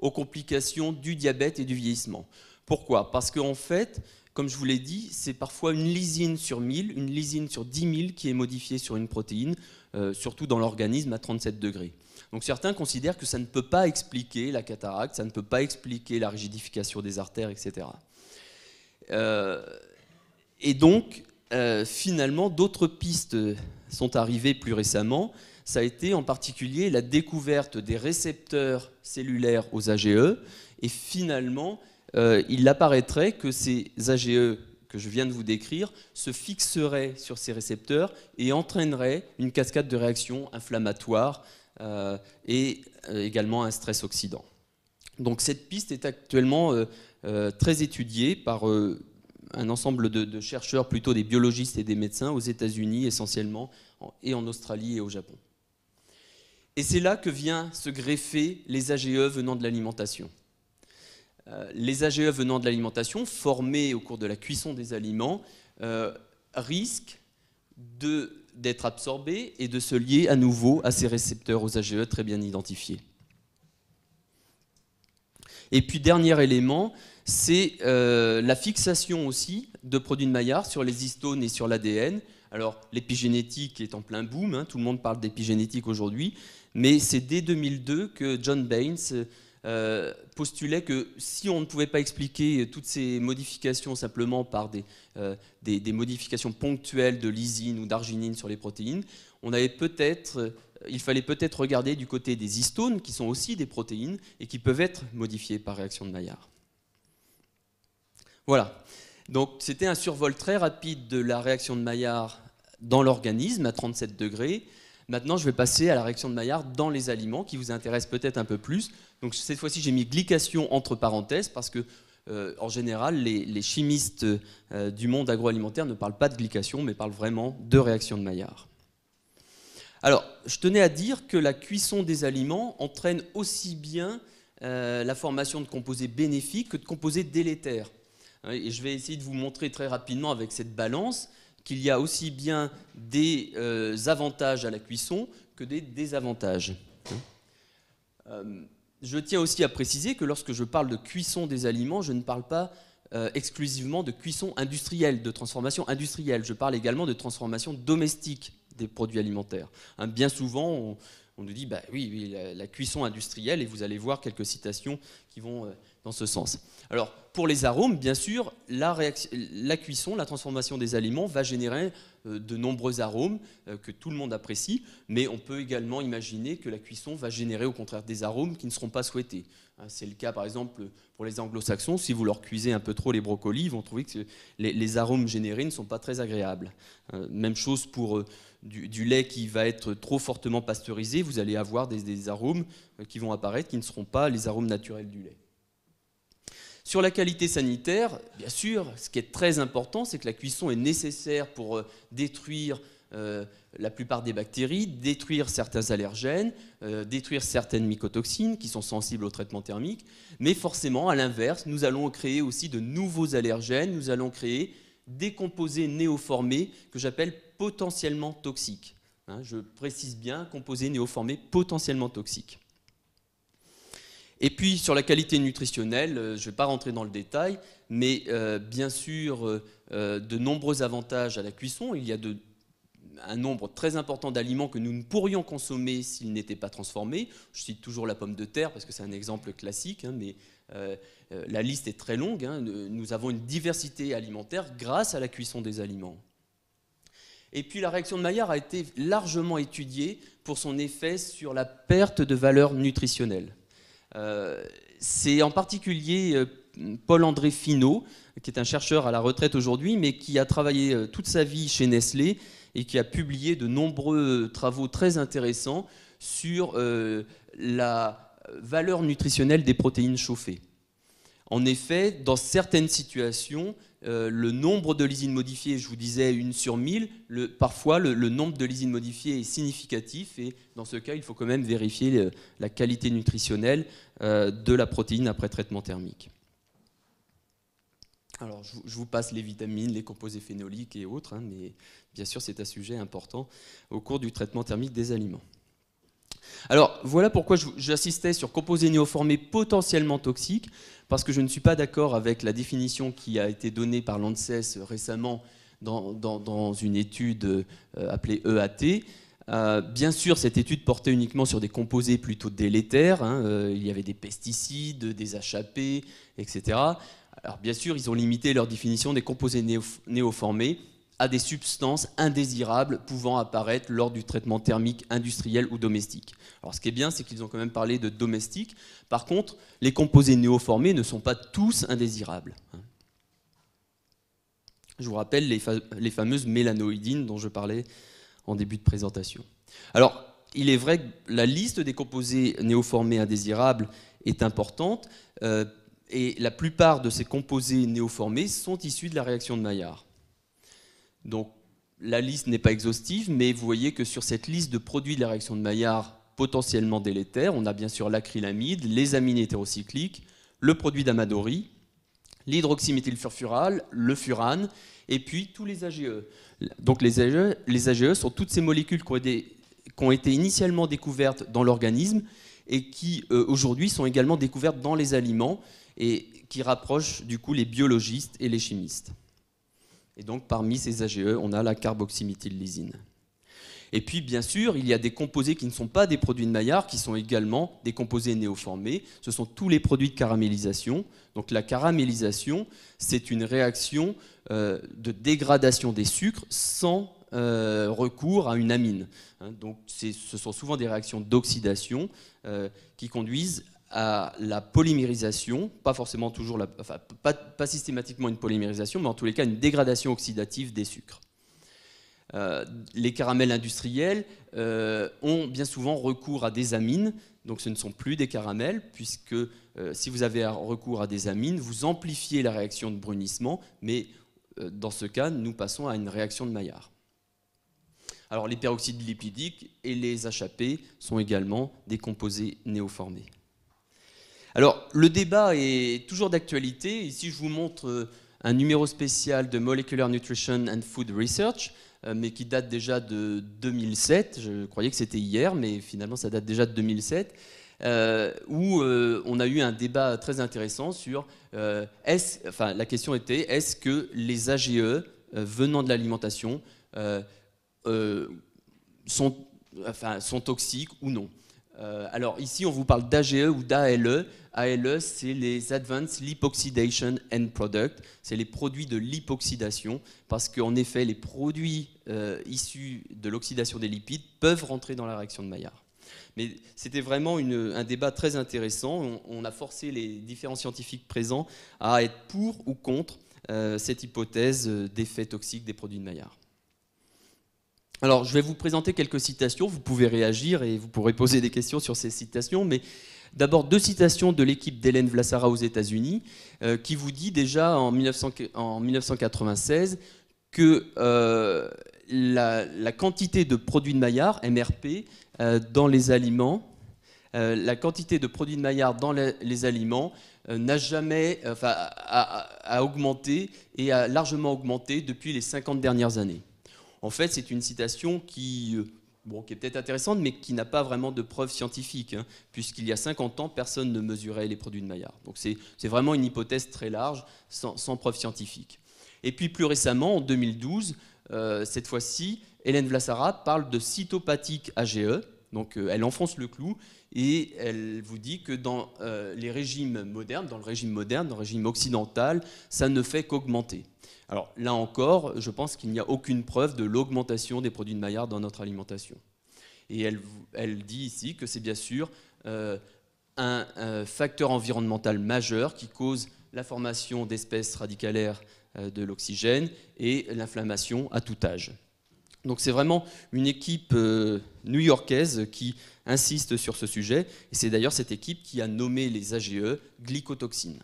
aux complications du diabète et du vieillissement. Pourquoi Parce qu'en fait, comme je vous l'ai dit, c'est parfois une lysine sur 1000, une lysine sur 10 000 qui est modifiée sur une protéine, euh, surtout dans l'organisme à 37 degrés. Donc certains considèrent que ça ne peut pas expliquer la cataracte, ça ne peut pas expliquer la rigidification des artères, etc. Euh, et donc, euh, finalement, d'autres pistes sont arrivées plus récemment. Ça a été en particulier la découverte des récepteurs cellulaires aux AGE et finalement euh, il apparaîtrait que ces AGE que je viens de vous décrire se fixeraient sur ces récepteurs et entraîneraient une cascade de réactions inflammatoires euh, et euh, également un stress oxydant. Donc cette piste est actuellement très étudiée par un ensemble de, chercheurs, plutôt des biologistes et des médecins aux États-Unis essentiellement, et en Australie et au Japon. Et c'est là que vient se greffer les AGE venant de l'alimentation. Euh, les AGE venant de l'alimentation, formés au cours de la cuisson des aliments, euh, risquent d'être absorbés et de se lier à nouveau à ces récepteurs aux AGE très bien identifiés. Et puis dernier élément, c'est euh, la fixation aussi de produits de Maillard sur les histones et sur l'ADN. Alors l'épigénétique est en plein boom, hein, tout le monde parle d'épigénétique aujourd'hui, mais c'est dès 2002 que John Baines euh, postulait que si on ne pouvait pas expliquer toutes ces modifications simplement par des, euh, modifications ponctuelles de lysine ou d'arginine sur les protéines, euh, il fallait peut-être regarder du côté des histones, qui sont aussi des protéines et qui peuvent être modifiées par réaction de Maillard. Voilà. Donc c'était un survol très rapide de la réaction de Maillard dans l'organisme à 37 degrés. Maintenant, je vais passer à la réaction de Maillard dans les aliments qui vous intéresse peut-être un peu plus. Donc cette fois-ci, j'ai mis glycation entre parenthèses parce que euh, en général, les, chimistes euh, du monde agroalimentaire ne parlent pas de glycation, mais parlent vraiment de réaction de Maillard. Alors, je tenais à dire que la cuisson des aliments entraîne aussi bien euh, la formation de composés bénéfiques que de composés délétères. Et je vais essayer de vous montrer très rapidement avec cette balance qu'il y a aussi bien des euh, avantages à la cuisson que des désavantages. Euh, je tiens aussi à préciser que lorsque je parle de cuisson des aliments, je ne parle pas euh, exclusivement de cuisson industrielle, de transformation industrielle. Je parle également de transformation domestique des produits alimentaires. Hein, bien souvent, on, nous dit, bah oui, la, cuisson industrielle, et vous allez voir quelques citations qui vont dans ce sens. Alors, pour les arômes, bien sûr, la, cuisson, la transformation des aliments va générer euh, de nombreux arômes euh, que tout le monde apprécie, mais on peut également imaginer que la cuisson va générer au contraire des arômes qui ne seront pas souhaités. Hein, c'est le cas par exemple pour les anglo-saxons, si vous leur cuisez un peu trop les brocolis, ils vont trouver que les, arômes générés ne sont pas très agréables. Hein, même chose pour euh, du, lait qui va être trop fortement pasteurisé, vous allez avoir des arômes qui vont apparaître qui ne seront pas les arômes naturels du lait. Sur la qualité sanitaire, bien sûr, ce qui est très important, c'est que la cuisson est nécessaire pour euh, détruire euh, la plupart des bactéries, détruire certains allergènes, euh, détruire certaines mycotoxines qui sont sensibles au traitement thermique. Mais forcément, à l'inverse, nous allons créer aussi de nouveaux allergènes, nous allons créer des composés néoformés que j'appelle potentiellement toxiques. Hein, je précise bien, composés néoformés potentiellement toxiques. Et puis sur la qualité nutritionnelle, euh, je ne vais pas rentrer dans le détail, mais euh, bien sûr, euh, de nombreux avantages à la cuisson. Il y a un nombre très important d'aliments que nous ne pourrions consommer s'ils n'étaient pas transformés. Je cite toujours la pomme de terre parce que c'est un exemple classique, hein, mais la liste est très longue. Hein. Nous avons une diversité alimentaire grâce à la cuisson des aliments. Et puis la réaction de Maillard a été largement étudiée pour son effet sur la perte de valeur nutritionnelle. Euh, c'est en particulier euh, Paul-André Finot, qui est un chercheur à la retraite aujourd'hui, mais qui a travaillé euh, toute sa vie chez Nestlé et qui a publié de nombreux travaux très intéressants sur la valeur nutritionnelle des protéines chauffées. En effet, dans certaines situations, euh, le nombre de lysines modifiées, je vous disais une sur mille, parfois le, nombre de lysines modifiées est significatif et dans ce cas, il faut quand même vérifier la qualité nutritionnelle euh, de la protéine après traitement thermique. Alors, je, vous passe les vitamines, les composés phénoliques et autres, hein, mais bien sûr, c'est un sujet important au cours du traitement thermique des aliments. Alors voilà pourquoi j'assistais sur composés néoformés potentiellement toxiques parce que je ne suis pas d'accord avec la définition qui a été donnée par l'ANSES récemment dans, une étude euh, appelée EAT. Euh, bien sûr, cette étude portait uniquement sur des composés plutôt délétères. Hein, euh, il y avait des pesticides, des HAP, etc. Alors bien sûr, ils ont limité leur définition des composés néoformés, à des substances indésirables pouvant apparaître lors du traitement thermique industriel ou domestique. Alors ce qui est bien, c'est qu'ils ont quand même parlé de domestique. Par contre, les composés néoformés ne sont pas tous indésirables. Hein. Je vous rappelle les, fameuses mélanoïdines dont je parlais en début de présentation. Alors, il est vrai que la liste des composés néoformés indésirables est importante, euh, et la plupart de ces composés néoformés sont issus de la réaction de Maillard. Donc la liste n'est pas exhaustive, mais vous voyez que sur cette liste de produits de la réaction de Maillard potentiellement délétères, on a bien sûr l'acrylamide, les amines hétérocycliques, le produit d'amadori, l'hydroxyméthylfurfural, le furane, et puis tous les AGE. Donc les AGE, e sont toutes ces molécules qui ont été, initialement découvertes dans l'organisme et qui euh, aujourd'hui sont également découvertes dans les aliments et qui rapprochent du coup les biologistes et les chimistes. Et donc parmi ces AGE, on a la carboxyméthyllysine. Et puis, bien sûr, il y a des composés qui ne sont pas des produits de Maillard, qui sont également des composés néoformés. Ce sont tous les produits de caramélisation. Donc la caramélisation, c'est une réaction euh, de dégradation des sucres sans euh, recours à une amine. Hein, donc ce sont souvent des réactions d'oxydation euh, qui conduisent à la polymérisation, pas forcément toujours, pas, systématiquement une polymérisation, mais en tous les cas une dégradation oxydative des sucres. Euh, les caramels industriels euh, ont bien souvent recours à des amines, donc ce ne sont plus des caramels, puisque euh, si vous avez recours à des amines, vous amplifiez la réaction de brunissement, mais dans ce cas, nous passons à une réaction de Maillard. Alors les peroxydes lipidiques et les HAP sont également des composés néoformés. Alors, le débat est toujours d'actualité. Ici, je vous montre euh, un numéro spécial de Molecular Nutrition and Food Research, euh, mais qui date déjà de 2007. Je croyais que c'était hier, mais finalement, ça date déjà de 2007. Euh, où on a eu un débat très intéressant sur la question était est-ce que les AGE venant de l'alimentation sont toxiques ou non euh, alors ici, on vous parle d'AGE ou d'ALE. ALE, c'est les Advanced Lipoxidation End Product, c'est les produits de lipoxydation, parce qu'en effet, les produits euh, issus de l'oxydation des lipides peuvent rentrer dans la réaction de Maillard. Mais c'était vraiment un débat très intéressant. On, a forcé les différents scientifiques présents à être pour ou contre euh, cette hypothèse d'effet toxique des produits de Maillard. Alors, je vais vous présenter quelques citations, vous pouvez réagir et vous pourrez poser des questions sur ces citations, mais d'abord deux citations de l'équipe d'Hélène Vlassara aux États-Unis, euh, qui vous dit déjà en, en 1996 que euh, la, la, quantité de produits de Maillard, MRP, euh, dans les aliments, la quantité de produits de Maillard dans les aliments n'a jamais, enfin, a augmenté et a largement augmenté depuis les 50 dernières années. En fait, c'est une citation qui, euh, qui est peut-être intéressante, mais qui n'a pas vraiment de preuves scientifiques, hein, puisqu'il y a 50 ans, personne ne mesurait les produits de Maillard. Donc c'est vraiment une hypothèse très large, sans, preuves preuve scientifique. Et puis plus récemment, en 2012, euh, cette fois-ci, Hélène Vlassara parle de cytopathique AGE, donc euh, elle enfonce le clou et elle vous dit que dans les régimes modernes, dans le régime moderne, dans le régime occidental, ça ne fait qu'augmenter. Alors là encore, je pense qu'il n'y a aucune preuve de l'augmentation des produits de Maillard dans notre alimentation. Et elle, dit ici que c'est bien sûr euh, un, facteur environnemental majeur qui cause la formation d'espèces radicalaires euh, de l'oxygène et l'inflammation à tout âge. Donc c'est vraiment une équipe euh, new-yorkaise qui insiste sur ce sujet, et c'est d'ailleurs cette équipe qui a nommé les AGE glycotoxines.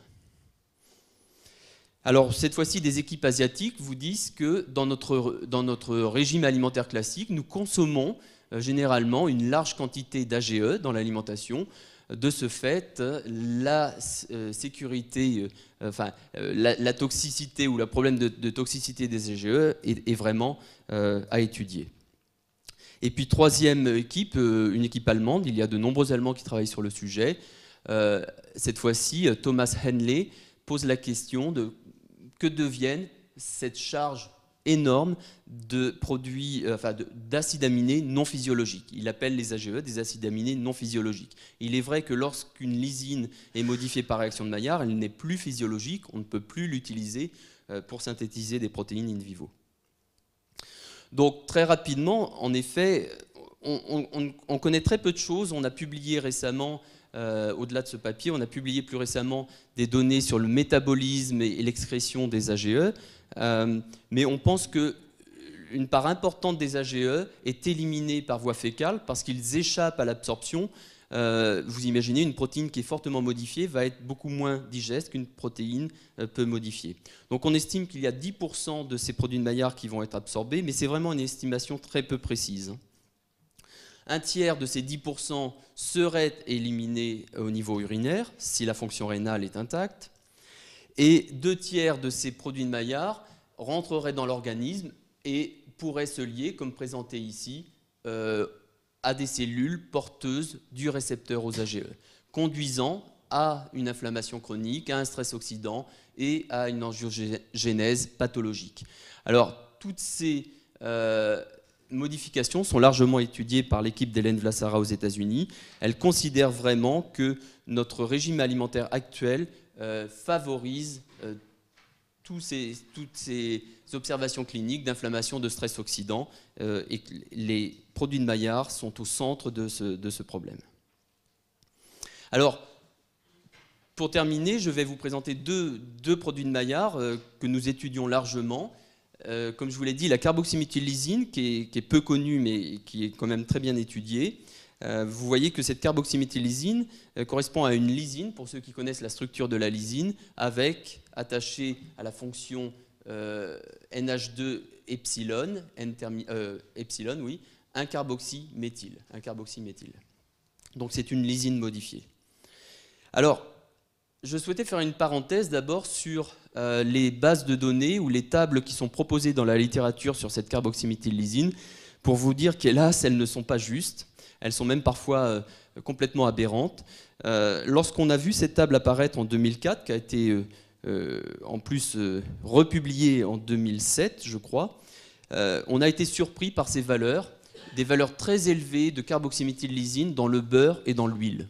Alors cette fois-ci, des équipes asiatiques vous disent que dans notre, dans notre régime alimentaire classique, nous consommons euh, généralement une large quantité d'AGE dans l'alimentation. De ce fait, la euh, sécurité, euh, enfin la, toxicité ou le problème de, toxicité des AGE est vraiment à étudier. Et puis troisième équipe, une équipe allemande, il y a de nombreux Allemands qui travaillent sur le sujet. cette fois-ci, Thomas Henley pose la question de que devienne cette charge énorme de produits, euh, d'acides aminés non physiologiques. Il appelle les AGE des acides aminés non physiologiques. Il est vrai que lorsqu'une lysine est modifiée par réaction de Maillard, elle n'est plus physiologique, on ne peut plus l'utiliser euh, pour synthétiser des protéines in vivo. Donc très rapidement, en effet, on, on connaît très peu de choses. On a publié récemment euh, au-delà de ce papier. On a publié plus récemment des données sur le métabolisme et, l'excrétion des AGE. Euh, mais on pense que euh, une part importante des AGE est éliminée par voie fécale parce qu'ils échappent à l'absorption. vous imaginez une protéine qui est fortement modifiée va être beaucoup moins digeste qu'une protéine peu modifiée. Donc on estime qu'il y a 10% de ces produits de Maillard qui vont être absorbés, mais c'est vraiment une estimation très peu précise. Un tiers de ces 10% serait éliminé au niveau urinaire si la fonction rénale est intacte. Et deux tiers de ces produits de Maillard rentreraient dans l'organisme et pourraient se lier, comme présenté ici, euh, à des cellules porteuses du récepteur aux AGE, conduisant à une inflammation chronique, à un stress oxydant et à une angiogénèse pathologique. Alors, toutes ces euh, modifications sont largement étudiées par l'équipe d'Hélène Vlassara aux États-Unis. Elle considère vraiment que notre régime alimentaire actuel euh, favorise euh, tous toutes ces observations cliniques d'inflammation, de stress oxydant, euh, et les produits de Maillard sont au centre de ce, de problème. Alors, pour terminer, je vais vous présenter deux, deux produits de Maillard euh, que nous étudions largement euh, comme je vous l'ai dit, la carboxyméthylysine, qui est, qui est, peu connue mais qui est quand même très bien étudiée, euh, vous voyez que cette carboxyméthylysine euh, correspond à une lysine, pour ceux qui connaissent la structure de la lysine, avec, attachée à la fonction NH2 epsilon, epsilon, oui, un carboxyméthyl. Un Donc c'est une lysine modifiée. Alors, je souhaitais faire une parenthèse d'abord sur euh, les bases de données ou les tables qui sont proposées dans la littérature sur cette carboxyméthyl-lysine pour vous dire qu'hélas, elles ne sont pas justes. Elles sont même parfois euh, complètement aberrantes. Euh, lorsqu'on a vu cette table apparaître en 2004, qui a été en plus republiée en 2007, je crois, on a été surpris par ces valeurs, des valeurs très élevées de carboxyméthyl-lysine dans le beurre et dans l'huile.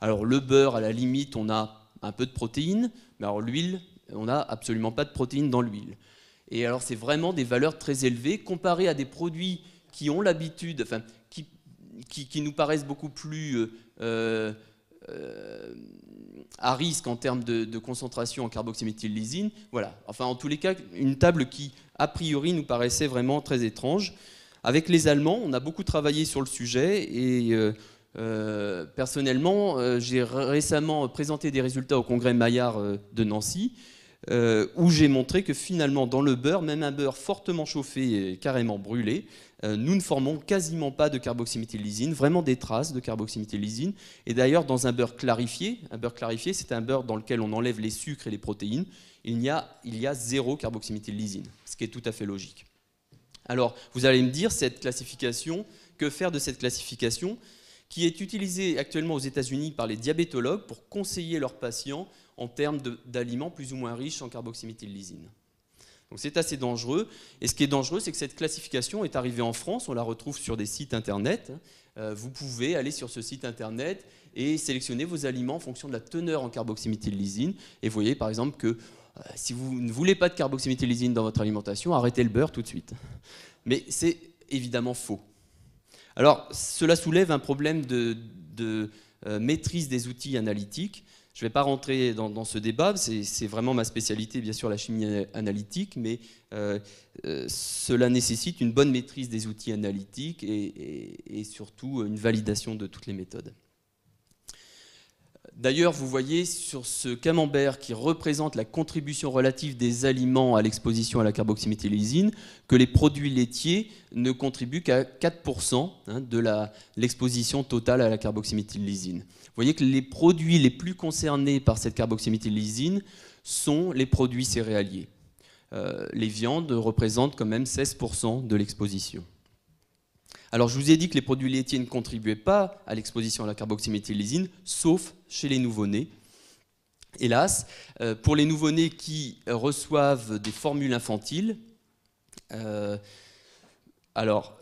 Alors le beurre, à la limite, on a un peu de protéines, mais alors l'huile, on n'a absolument pas de protéines dans l'huile. Et alors c'est vraiment des valeurs très élevées comparées à des produits qui ont l'habitude, enfin, qui, qui, nous paraissent beaucoup plus euh, euh, à risque en termes de, concentration en carboxyméthyllysine. Voilà, enfin en tous les cas, une table qui a priori nous paraissait vraiment très étrange. Avec les Allemands, on a beaucoup travaillé sur le sujet et euh, euh, personnellement, euh, j'ai récemment présenté des résultats au congrès Maillard euh, de Nancy, où j'ai montré que finalement, dans le beurre, même un beurre fortement chauffé et carrément brûlé, nous ne formons quasiment pas de carboxyméthylysine, vraiment des traces de carboxyméthylysine. Et d'ailleurs, dans un beurre clarifié, un beurre clarifié, c'est un beurre dans lequel on enlève les sucres et les protéines, il y a, il y a zéro carboxyméthylysine, ce qui est tout à fait logique. Alors, vous allez me dire, cette classification, que faire de cette classification qui est utilisé actuellement aux États-Unis par les diabétologues pour conseiller leurs patients en termes d'aliments plus ou moins riches en carboxyméthyllysine. Donc c'est assez dangereux. Et ce qui est dangereux, c'est que cette classification est arrivée en France. On la retrouve sur des sites internet. Euh, vous pouvez aller sur ce site internet et sélectionner vos aliments en fonction de la teneur en carboxyméthylysine. Et vous voyez par exemple que euh, si vous ne voulez pas de carboxyméthylysine dans votre alimentation, arrêtez le beurre tout de suite. Mais c'est évidemment faux. Alors, cela soulève un problème de, euh, maîtrise des outils analytiques. Je ne vais pas rentrer dans, ce débat, c'est vraiment ma spécialité, bien sûr, la chimie analytique, mais euh, euh, cela nécessite une bonne maîtrise des outils analytiques et surtout une validation de toutes les méthodes. D'ailleurs, vous voyez sur ce camembert qui représente la contribution relative des aliments à l'exposition à la carboxyméthylésine que les produits laitiers ne contribuent qu'à 4% hein, de l'exposition totale à la carboxyméthylésine. Vous voyez que les produits les plus concernés par cette carboxyméthylésine sont les produits céréaliers. Euh, les viandes représentent quand même 16% de l'exposition. Alors je vous ai dit que les produits laitiers ne contribuaient pas à l'exposition à la carboxyméthylésine, sauf chez les nouveau-nés. Hélas, euh, pour les nouveau-nés qui reçoivent des formules infantiles, euh, alors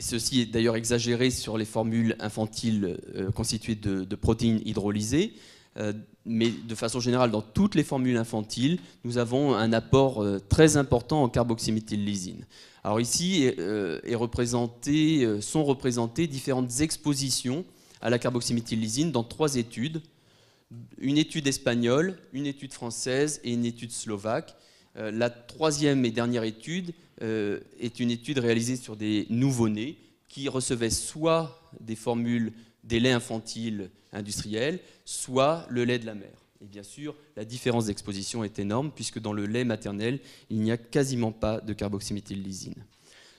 ceci est d'ailleurs exagéré sur les formules infantiles euh, constituées de, protéines hydrolysées, mais de façon générale, dans toutes les formules infantiles, nous avons un apport très important en carboxyméthylésine. Alors ici euh, euh, sont représentées différentes expositions à la carboxyméthyllysine dans trois études. Une étude espagnole, une étude française et une étude slovaque. Euh, la troisième et dernière étude est une étude réalisée sur des nouveau-nés qui recevaient soit des formules des laits infantiles industriels, soit le lait de la mère. Et bien sûr, la différence d'exposition est énorme puisque dans le lait maternel, il n'y a quasiment pas de carboxyméthyllysine.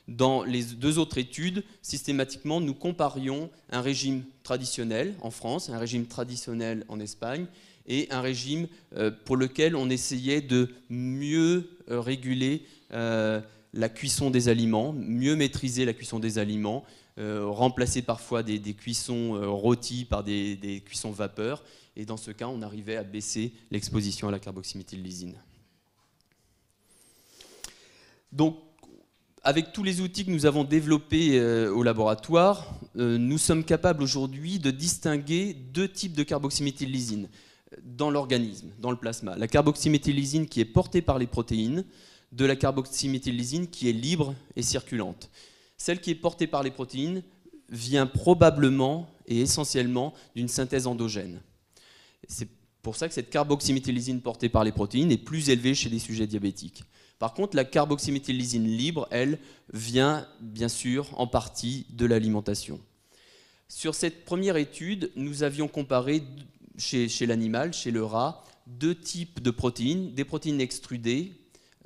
Dans les deux autres études, systématiquement, nous comparions un régime traditionnel en France, un régime traditionnel en Espagne, et un régime euh, pour lequel on essayait de mieux euh, réguler euh, la cuisson des aliments, mieux maîtriser la cuisson des aliments, remplacer parfois des, cuissons rôties par des, des cuissons vapeur et dans ce cas, on arrivait à baisser l'exposition à la carboxyméthyllysine. Donc, avec tous les outils que nous avons développés euh, au laboratoire, euh, nous sommes capables aujourd'hui de distinguer deux types de carboxyméthyllysine dans l'organisme, dans le plasma. La carboxyméthyllysine qui est portée par les protéines, de la carboxyméthyllysine qui est libre et circulante. Celle qui est portée par les protéines vient probablement et essentiellement d'une synthèse endogène. C'est pour ça que cette carboxyméthylésine portée par les protéines est plus élevée chez les sujets diabétiques. Par contre, la carboxyméthylésine libre, elle, vient bien sûr en partie de l'alimentation. Sur cette première étude, nous avions comparé chez, l'animal, chez le rat, deux types de protéines, des protéines extrudées,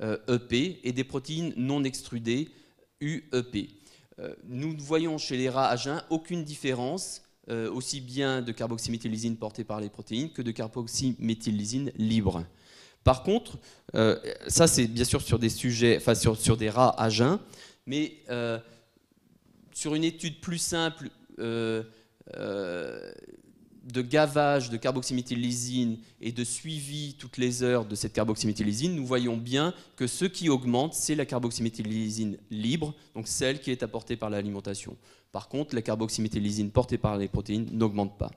EP, euh, e et des protéines non extrudées, UEP. Euh, nous ne voyons chez les rats à jeun aucune différence euh, aussi bien de carboxyméthyllysine portée par les protéines que de carboxyméthyllysine libre. Par contre, euh, ça c'est bien sûr sur des sujets, enfin sur, sur, des rats à jeun, mais euh, sur une étude plus simple de gavage de carboxyméthyllysine et de suivi toutes les heures de cette carboxyméthyllysine, nous voyons bien que ce qui augmente, c'est la carboxyméthyllysine libre, donc celle qui est apportée par l'alimentation. Par contre, la carboxyméthylésine portée par les protéines n'augmente pas.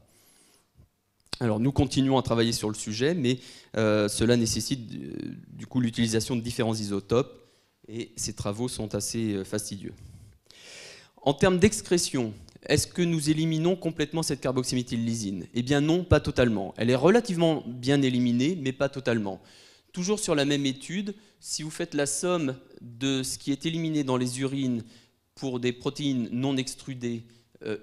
Alors nous continuons à travailler sur le sujet, mais euh, cela nécessite euh, du coup l'utilisation de différents isotopes et ces travaux sont assez euh, fastidieux. En termes d'excrétion, est-ce que nous éliminons complètement cette carboxyméthylésine Eh bien non, pas totalement. Elle est relativement bien éliminée, mais pas totalement. Toujours sur la même étude, si vous faites la somme de ce qui est éliminé dans les urines pour des protéines non extrudées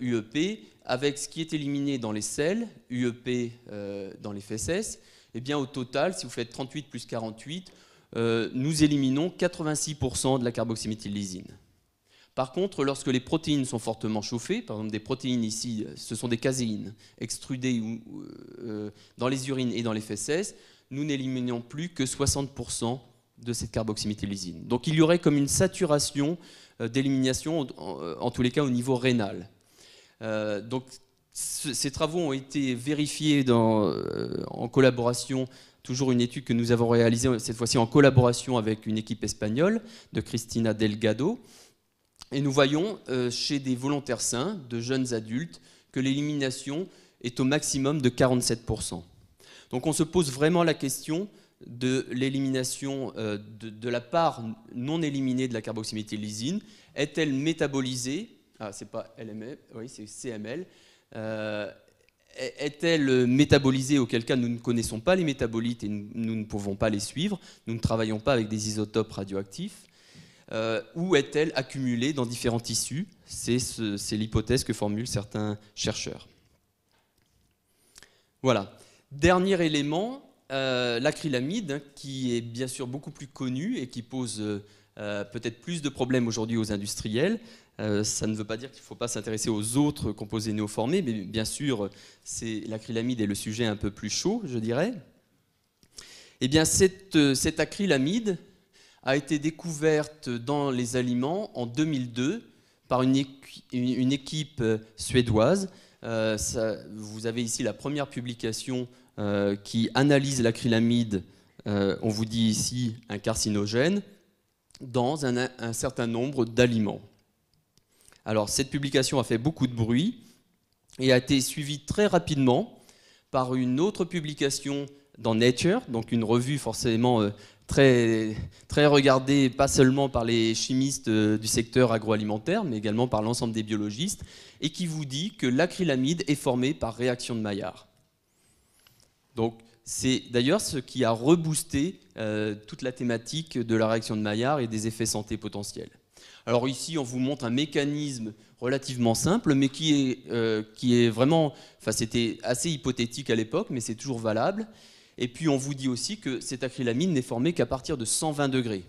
UEP euh, avec ce qui est éliminé dans les selles, UEP euh, dans les fesses, eh bien au total, si vous faites 38 plus 48, euh, nous éliminons 86% de la carboxyméthylésine. Par contre, lorsque les protéines sont fortement chauffées, par exemple des protéines ici, ce sont des caséines extrudées dans les urines et dans les FSS, nous n'éliminons plus que 60% de cette carboxyméthylésine. Donc il y aurait comme une saturation euh, d'élimination, euh, en, tous les cas au niveau rénal. Euh, donc ces travaux ont été vérifiés en collaboration, toujours une étude que nous avons réalisée, cette fois-ci en collaboration avec une équipe espagnole de Cristina Delgado. Et nous voyons chez des volontaires sains, de jeunes adultes, que l'élimination est au maximum de 47%. Donc on se pose vraiment la question de l'élimination euh, de, la part non éliminée de la carboxyméthylésine est-elle métabolisée Ah, c'est pas LML, oui, c'est CML. Euh, est-elle métabolisée Auquel cas, nous ne connaissons pas les métabolites et nous, ne pouvons pas les suivre. Nous ne travaillons pas avec des isotopes radioactifs. Euh, ou est-elle accumulée dans différents tissus C'est l'hypothèse que formulent certains chercheurs. Voilà. Dernier élément, euh, l'acrylamide, hein, qui est bien sûr beaucoup plus connu et qui pose euh, euh, peut-être plus de problèmes aujourd'hui aux industriels. ça ne veut pas dire qu'il ne faut pas s'intéresser aux autres composés néoformés, mais bien sûr, c'est l'acrylamide est le sujet un peu plus chaud, je dirais. Eh bien, cette, acrylamide a été découverte dans les aliments en 2002 par une, équipe suédoise. vous avez ici la première publication euh, qui analyse l'acrylamide, euh, on vous dit ici un carcinogène, dans un, certain nombre d'aliments. Alors cette publication a fait beaucoup de bruit et a été suivie très rapidement par une autre publication dans Nature, donc une revue forcément euh, très, très regardée pas seulement par les chimistes du secteur agroalimentaire, mais également par l'ensemble des biologistes, et qui vous dit que l'acrylamide est formé par réaction de Maillard. Donc c'est d'ailleurs ce qui a reboosté euh, toute la thématique de la réaction de Maillard et des effets santé potentiels. Alors ici, on vous montre un mécanisme relativement simple, mais euh, qui est, vraiment... Enfin, c'était assez hypothétique à l'époque, mais c'est toujours valable. Et puis, on vous dit aussi que cette acrylamide n'est formée qu'à partir de 120 degrés.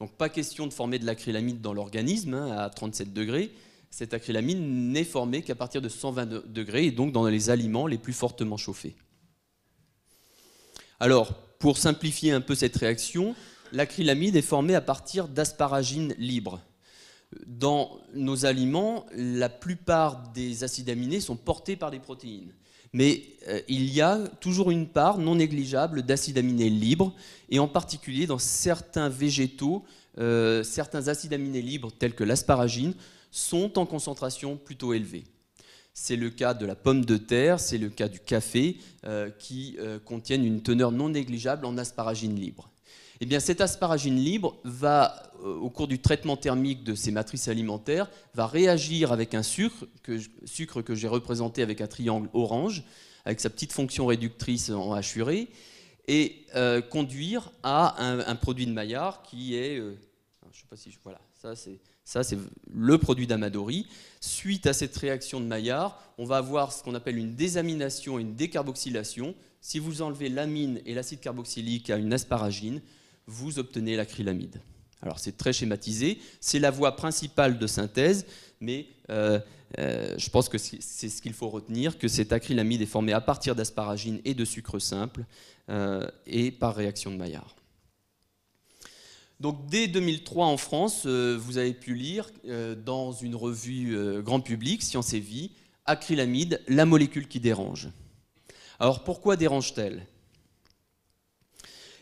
Donc, pas question de former de l'acrylamide dans l'organisme, hein, à 37 degrés. Cette acrylamide n'est formée qu'à partir de 120 degrés, et donc dans les aliments les plus fortement chauffés. Alors, pour simplifier un peu cette réaction, l'acrylamide est formé à partir d'asparagine libre. Dans nos aliments, la plupart des acides aminés sont portés par des protéines. Mais euh, il y a toujours une part non négligeable d'acides aminés libres, et en particulier dans certains végétaux, euh, certains acides aminés libres tels que l'asparagine sont en concentration plutôt élevée. C'est le cas de la pomme de terre, c'est le cas du café, euh, qui euh, contiennent une teneur non négligeable en asparagine libre. Eh bien, cette asparagine libre va, euh, au cours du traitement thermique de ces matrices alimentaires, va réagir avec un sucre que, sucre que j'ai représenté avec un triangle orange, avec sa petite fonction réductrice en hachuré, et conduire à un, produit de Maillard qui est, je sais pas si je, voilà, ça, c'est le produit d'Amadori. Suite à cette réaction de Maillard, on va avoir ce qu'on appelle une désamination et une décarboxylation. Si vous enlevez l'amine et l'acide carboxylique à une asparagine, vous obtenez l'acrylamide. Alors c'est très schématisé, c'est la voie principale de synthèse, mais euh, euh, je pense que c'est ce qu'il faut retenir, que cet acrylamide est formé à partir d'asparagine et de sucre simple, euh, et par réaction de Maillard. Donc dès 2003 en France, euh, vous avez pu lire euh, dans une revue euh, grand public, Science et Vie, acrylamide, la molécule qui dérange. Alors pourquoi dérange-t-elle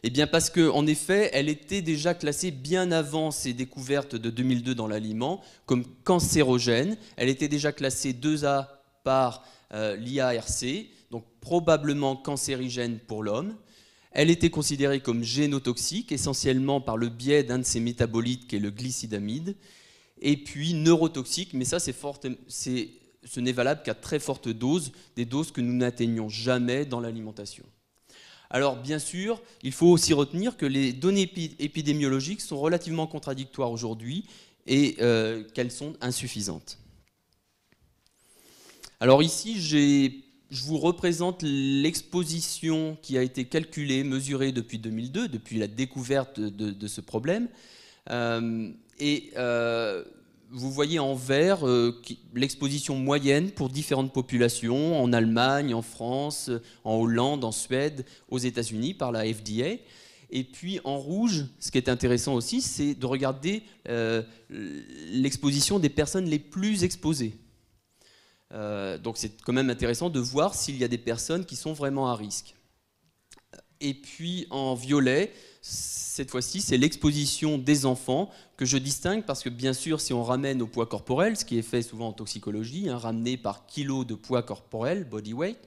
Eh bien parce qu'en effet, elle était déjà classée bien avant ses découvertes de 2002 dans l'aliment comme cancérogène. Elle était déjà classée 2A par l'IARC, donc probablement cancérigène pour l'homme. Elle était considérée comme génotoxique, essentiellement par le biais d'un de ses métabolites qui est le glycidamide, et puis neurotoxique, mais ça c'est ce n'est valable qu'à très forte dose, des doses que nous n'atteignons jamais dans l'alimentation. Alors bien sûr, il faut aussi retenir que les données épidémiologiques sont relativement contradictoires aujourd'hui et euh, qu'elles sont insuffisantes. Alors ici, j'ai je vous représente l'exposition qui a été calculée, mesurée depuis 2002, depuis la découverte de, ce problème. Euh, et euh, vous voyez en vert euh, l'exposition moyenne pour différentes populations, en Allemagne, en France, en Hollande, en Suède, aux États-Unis par la FDA. Et puis en rouge, ce qui est intéressant aussi, c'est de regarder l'exposition des personnes les plus exposées. Euh, donc c'est quand même intéressant de voir s'il y a des personnes qui sont vraiment à risque. Et puis en violet, cette fois-ci, c'est l'exposition des enfants que je distingue parce que bien sûr, si on ramène au poids corporel, ce qui est fait souvent en toxicologie, hein, ramené par kilo de poids corporel, body weight,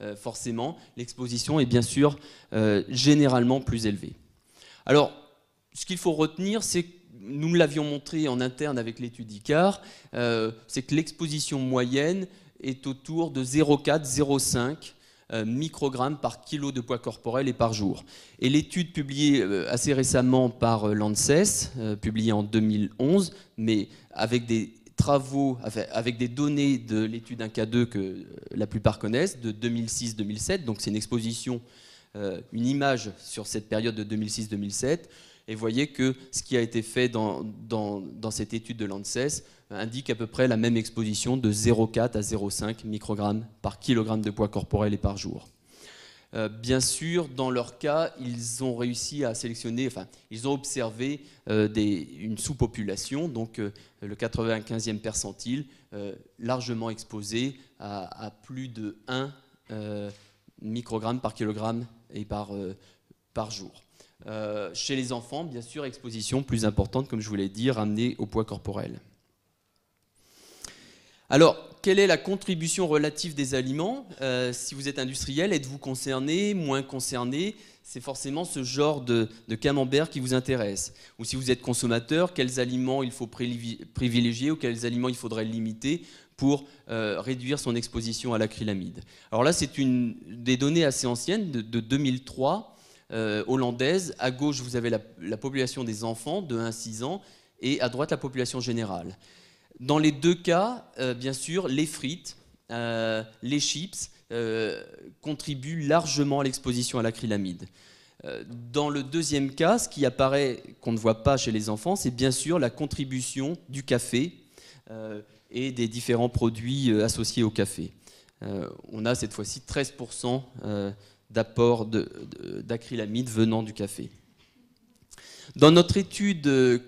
euh, forcément, l'exposition est bien sûr euh, généralement plus élevée. Alors, ce qu'il faut retenir, c'est nous l'avions montré en interne avec l'étude ICAR, euh, c'est que l'exposition moyenne est autour de 0,4-0,5 euh, microgrammes par kilo de poids corporel et par jour. Et l'étude publiée euh, assez récemment par l'ANSES, publiée en 2011, mais avec des travaux, avec des données de l'étude 1K2 que la plupart connaissent, de 2006-2007, donc c'est une exposition, une image sur cette période de 2006-2007, et voyez que ce qui a été fait dans, cette étude de l'ANSES euh, indique à peu près la même exposition de 0,4 à 0,5 microgrammes par kilogramme de poids corporel et par jour. Euh, bien sûr, dans leur cas, ils ont réussi à sélectionner, enfin, ils ont observé euh, des, une sous-population, donc le 95e percentile, largement exposé à, plus de 1 microgramme par kilogramme et par, par jour. Euh, chez les enfants, bien sûr, exposition plus importante, comme je vous l'ai dit, ramenée au poids corporel. Alors, quelle est la contribution relative des aliments euh, Si vous êtes industriel, êtes-vous concerné, moins concerné C'est forcément ce genre de, camembert qui vous intéresse. Ou si vous êtes consommateur, quels aliments il faut privilégier ou quels aliments il faudrait limiter pour euh, réduire son exposition à l'acrylamide. Alors là, c'est des données assez anciennes de 2003 euh, hollandaise. À gauche, vous avez la, population des enfants de 1 à 6 ans et à droite, la population générale. Dans les deux cas, euh, bien sûr, les frites, euh, les chips contribuent largement à l'exposition à l'acrylamide. Dans le deuxième cas, ce qui apparaît, qu'on ne voit pas chez les enfants, c'est bien sûr la contribution du café et des différents produits associés au café. on a cette fois-ci 13% d'apport d'acrylamide venant du café. Dans notre étude euh,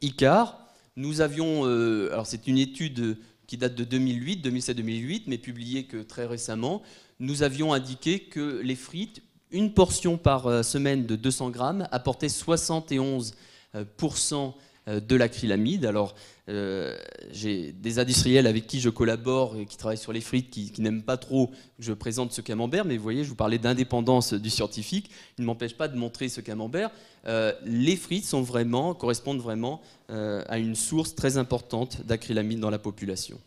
ICAR, nous avions, euh, alors c'est une étude qui date de 2008, 2007-2008, mais publiée que très récemment, nous avions indiqué que les frites, une portion par euh, semaine de 200 grammes, apportait 71% euh, de l'acrylamide. Alors, euh, j'ai des industriels avec qui je collabore et euh, qui travaillent sur les frites, qui, n'aiment pas trop que je présente ce camembert, mais vous voyez, je vous parlais d'indépendance du scientifique, il ne m'empêche pas de montrer ce camembert. les frites sont vraiment, correspondent vraiment à une source très importante d'acrylamide dans la population.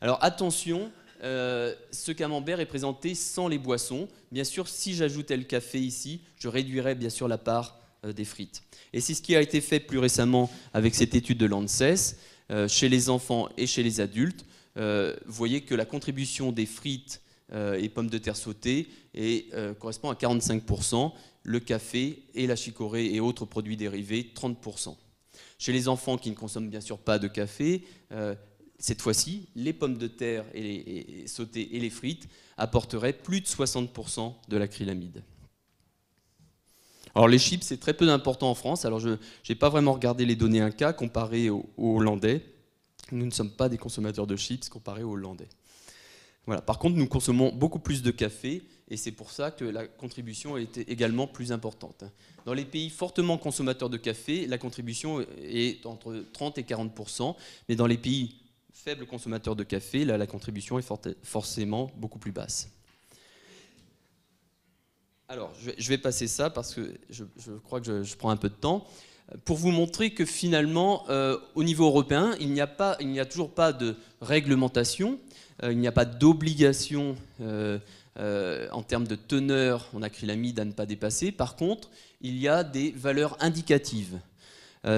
Alors attention, ce camembert est présenté sans les boissons. Bien sûr, si j'ajoutais le café ici, je réduirais bien sûr la part euh, des frites. Et c'est ce qui a été fait plus récemment avec cette étude de l'ANSES, euh, chez les enfants et chez les adultes. Euh, vous voyez que la contribution des frites et pommes de terre sautées correspond à 45%, le café et la chicorée et autres produits dérivés 30%. Chez les enfants qui ne consomment bien sûr pas de café, cette fois-ci, les pommes de terre sautées et les frites apporteraient plus de 60% de l'acrylamide. Alors les chips, c'est très peu important en France. Alors je n'ai pas vraiment regardé les données 1K comparées aux, Hollandais. Nous ne sommes pas des consommateurs de chips comparés aux Hollandais. Par contre, nous consommons beaucoup plus de café et c'est pour ça que la contribution est également plus importante. Dans les pays fortement consommateurs de café, la contribution est entre 30 et 40 mais dans les pays faibles consommateurs de café, la contribution est forcément beaucoup plus basse. Alors, je vais passer ça parce que je, crois que je, prends un peu de temps pour vous montrer que finalement, euh, au niveau européen, il n'y a, a toujours pas de réglementation, euh, il n'y a pas d'obligation euh, en termes de teneur en acrylamide à ne pas dépasser. Par contre, il y a des valeurs indicatives.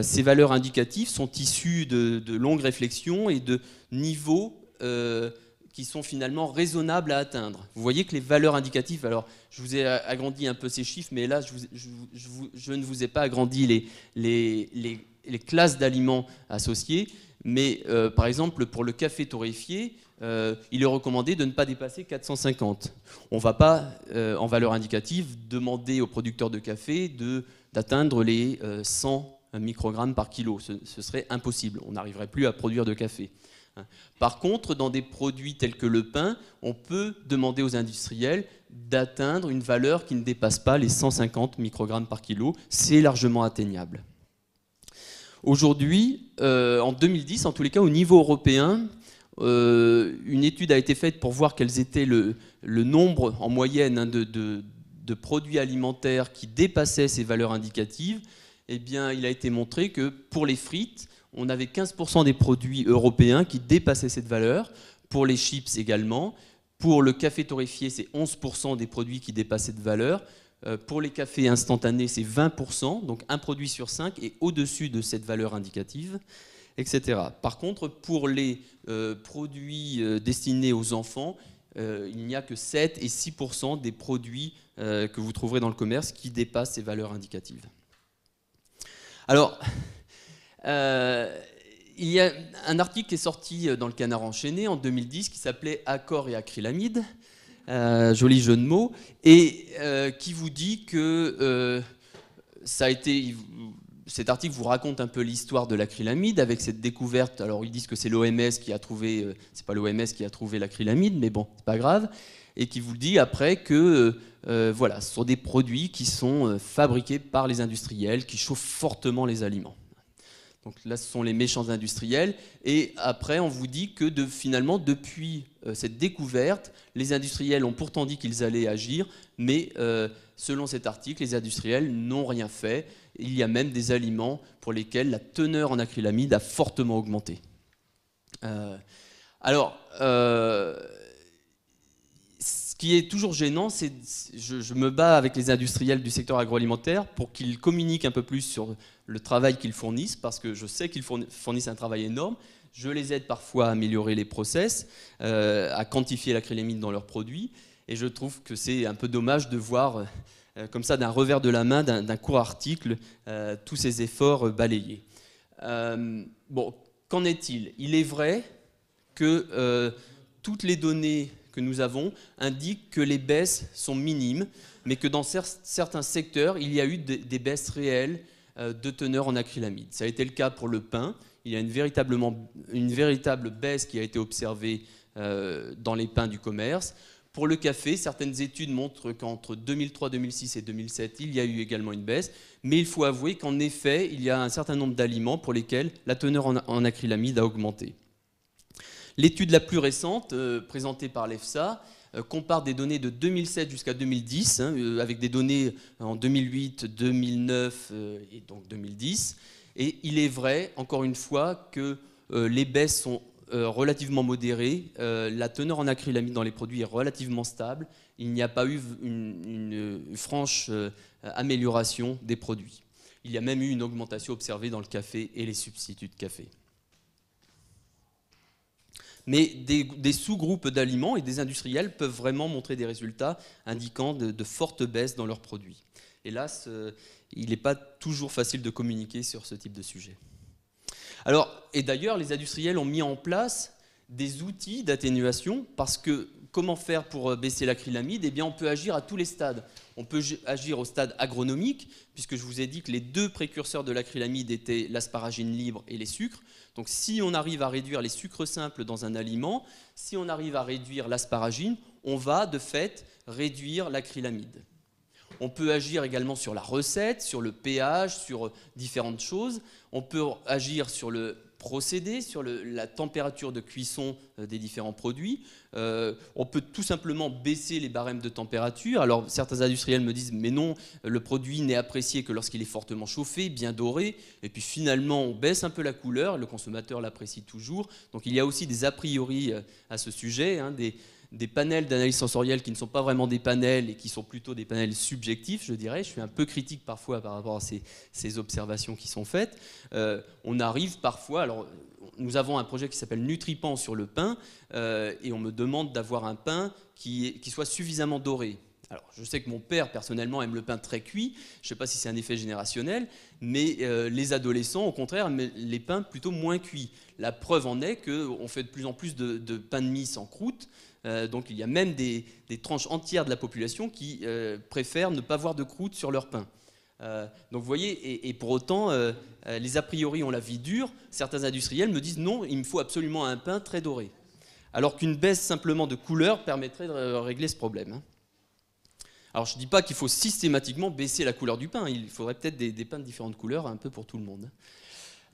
ces valeurs indicatives sont issues de longues réflexions et de niveaux qui sont finalement raisonnables à atteindre. Vous voyez que les valeurs indicatives, alors je vous ai agrandi un peu ces chiffres, mais là je, ne vous ai pas agrandi les, classes d'aliments associés, mais euh, par exemple pour le café torréfié, euh, il est recommandé de ne pas dépasser 450. On ne va pas, euh, en valeur indicative, demander aux producteurs de café d'atteindre les 100 microgrammes par kilo. ce serait impossible, on n'arriverait plus à produire de café. Hein. Par contre, dans des produits tels que le pain, on peut demander aux industriels d'atteindre une valeur qui ne dépasse pas les 150 microgrammes par kilo. C'est largement atteignable. Aujourd'hui, euh, en 2010, en tous les cas au niveau européen, euh, une étude a été faite pour voir quels était le, nombre en moyenne hein, de, de produits alimentaires qui dépassaient ces valeurs indicatives. Eh bien, il a été montré que pour les frites, on avait 15% des produits européens qui dépassaient cette valeur, pour les chips également. Pour le café torréfié, c'est 11% des produits qui dépassaient cette valeur. Euh, pour les cafés instantanés, c'est 20%, donc un produit sur cinq est au-dessus de cette valeur indicative, etc. Par contre, pour les euh, produits euh, destinés aux enfants, il n'y a que 7 et 6% des produits que vous trouverez dans le commerce qui dépassent ces valeurs indicatives. Alors, euh, il y a un article qui est sorti euh, dans le Canard enchaîné en 2010 qui s'appelait Accord et acrylamide, euh, joli jeu de mots, et qui vous dit que ça a été cet article vous raconte un peu l'histoire de l'acrylamide avec cette découverte. Alors ils disent que c'est l'OMS qui a trouvé, c'est pas l'OMS qui a trouvé l'acrylamide, mais bon, c'est pas grave, et qui vous dit après que voilà, ce sont des produits qui sont fabriqués par les industriels, qui chauffent fortement les aliments. Donc là, ce sont les méchants industriels. Et après, on vous dit que finalement, depuis euh, cette découverte, les industriels ont pourtant dit qu'ils allaient agir, mais euh, selon cet article, les industriels n'ont rien fait. Il y a même des aliments pour lesquels la teneur en acrylamide a fortement augmenté. Euh, alors, ce qui est toujours gênant, c'est je, je me bats avec les industriels du secteur agroalimentaire pour qu'ils communiquent un peu plus sur le travail qu'ils fournissent, parce que je sais qu'ils fournissent un travail énorme. Je les aide parfois à améliorer les process, euh, à quantifier l'acrylémine dans leurs produits. Et je trouve que c'est un peu dommage de voir, euh, comme ça, d'un revers de la main, d'un court article, euh, tous ces efforts balayés. bon, qu'en est-il Il est vrai que toutes les données que nous avons indiquent que les baisses sont minimes, mais que dans certains secteurs, il y a eu des baisses réelles euh, de teneur en acrylamide. Ça a été le cas pour le pain. Il y a une, véritable baisse qui a été observée euh, dans les pains du commerce. Pour le café, certaines études montrent qu'entre 2003, 2006 et 2007, il y a eu également une baisse. Mais il faut avouer qu'en effet, il y a un certain nombre d'aliments pour lesquels la teneur en, acrylamide a augmenté. L'étude la plus récente, euh, présentée par l'EFSA, compare euh, des données de 2007 jusqu'à 2010, hein, euh, avec des données euh, en 2008, 2009 et donc 2010. Et il est vrai, encore une fois, que les baisses sont relativement modérées, la teneur en acrylamide dans les produits est relativement stable. Il n'y a pas eu une, franche amélioration des produits. Il y a même eu une augmentation observée dans le café et les substituts de café mais des, sous-groupes d'aliments et des industriels peuvent vraiment montrer des résultats indiquant de, fortes baisses dans leurs produits. Hélas, euh, il n'est pas toujours facile de communiquer sur ce type de sujet. Alors, et d'ailleurs, les industriels ont mis en place des outils d'atténuation parce que comment faire pour euh, baisser l'acrylamide Eh bien, on peut agir à tous les stades. On peut agir au stade agronomique, puisque je vous ai dit que les deux précurseurs de l'acrylamide étaient l'asparagine libre et les sucres. Donc, si on arrive à réduire les sucres simples dans un aliment, si on arrive à réduire l'asparagine, on va de fait réduire l'acrylamide. On peut agir également sur la recette, sur le pH, sur euh, différentes choses. On peut agir sur le procéder sur la température de cuisson euh, des différents produits. Euh, on peut tout simplement baisser les barèmes de température. Alors certains industriels me disent mais non, le produit n'est apprécié que lorsqu'il est fortement chauffé, bien doré, et puis finalement on baisse un peu la couleur, le consommateur l'apprécie toujours. Donc il y a aussi des a priori euh, à ce sujet, hein, des, des panels d'analyse sensorielle qui ne sont pas vraiment des panels et qui sont plutôt des panels subjectifs, je dirais. Je suis un peu critique parfois par rapport à ces, observations qui sont faites. Euh, on arrive parfois, alors nous avons un projet qui s'appelle Nutripan sur le pain, euh, et on me demande d'avoir un pain qui, soit suffisamment doré. Alors, je sais que mon père, personnellement, aime le pain très cuit. Je ne sais pas si c'est un effet générationnel, mais euh, les adolescents, au contraire, aiment les pains plutôt moins cuits. La preuve en est qu'on fait de plus en plus de, de pain de mie sans croûte, euh, donc il y a même des, tranches entières de la population qui euh, préfèrent ne pas voir de croûte sur leur pain. Euh, donc vous voyez, et, pour autant, les a priori ont la vie dure. Certains industriels me disent non, il me faut absolument un pain très doré. Alors qu'une baisse simplement de couleur permettrait de régler ce problème. Hein. Alors je ne dis pas qu'il faut systématiquement baisser la couleur du pain, il faudrait peut-être des, des pains de différentes couleurs, un peu pour tout le monde.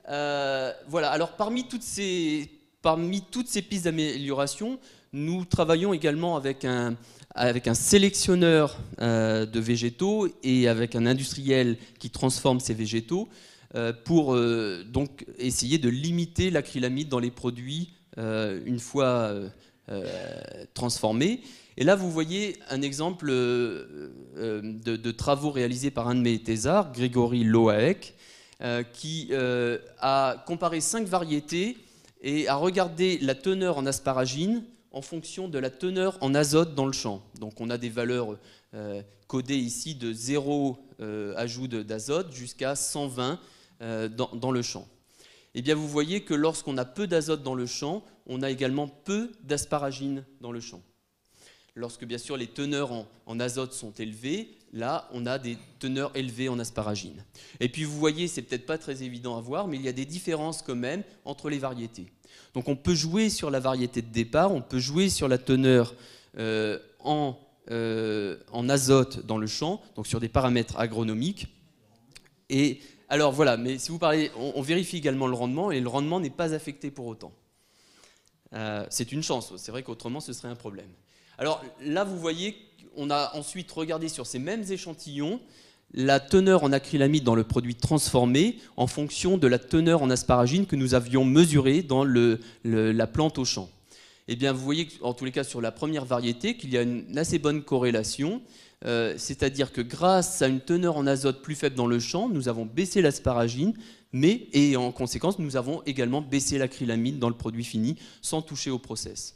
Hein. voilà, alors parmi toutes ces, parmi toutes ces pistes d'amélioration, nous travaillons également avec un, avec un sélectionneur euh, de végétaux et avec un industriel qui transforme ces végétaux euh, pour euh, donc essayer de limiter l'acrylamide dans les produits une fois transformés. Et là, vous voyez un exemple de, travaux réalisés par un de mes thésards, Grégory Loaek, qui a comparé cinq variétés et a regardé la teneur en asparagine en fonction de la teneur en azote dans le champ. Donc on a des valeurs euh, codées ici de 0 euh, ajout d'azote jusqu'à 120 euh, dans, le champ. Et eh bien vous voyez que lorsqu'on a peu d'azote dans le champ, on a également peu d'asparagine dans le champ. Lorsque bien sûr les teneurs en, en azote sont élevées, là on a des teneurs élevées en asparagine. Et puis vous voyez, c'est peut-être pas très évident à voir, mais il y a des différences quand même entre les variétés. Donc on peut jouer sur la variété de départ, on peut jouer sur la teneur euh, euh, en, azote dans le champ, donc sur des paramètres agronomiques. Et alors voilà, mais si vous parlez, on, vérifie également le rendement et le rendement n'est pas affecté pour autant. Euh, c'est une chance, c'est vrai qu'autrement ce serait un problème. Alors là, vous voyez, on a ensuite regardé sur ces mêmes échantillons la teneur en acrylamide dans le produit transformé en fonction de la teneur en asparagine que nous avions mesurée dans la plante au champ. Eh bien, vous voyez, en tous les cas, sur la première variété, qu'il y a une assez bonne corrélation. Euh, c'est-à-dire que grâce à une teneur en azote plus faible dans le champ, nous avons baissé l'asparagine, mais, et en conséquence, nous avons également baissé l'acrylamide dans le produit fini, sans toucher au process.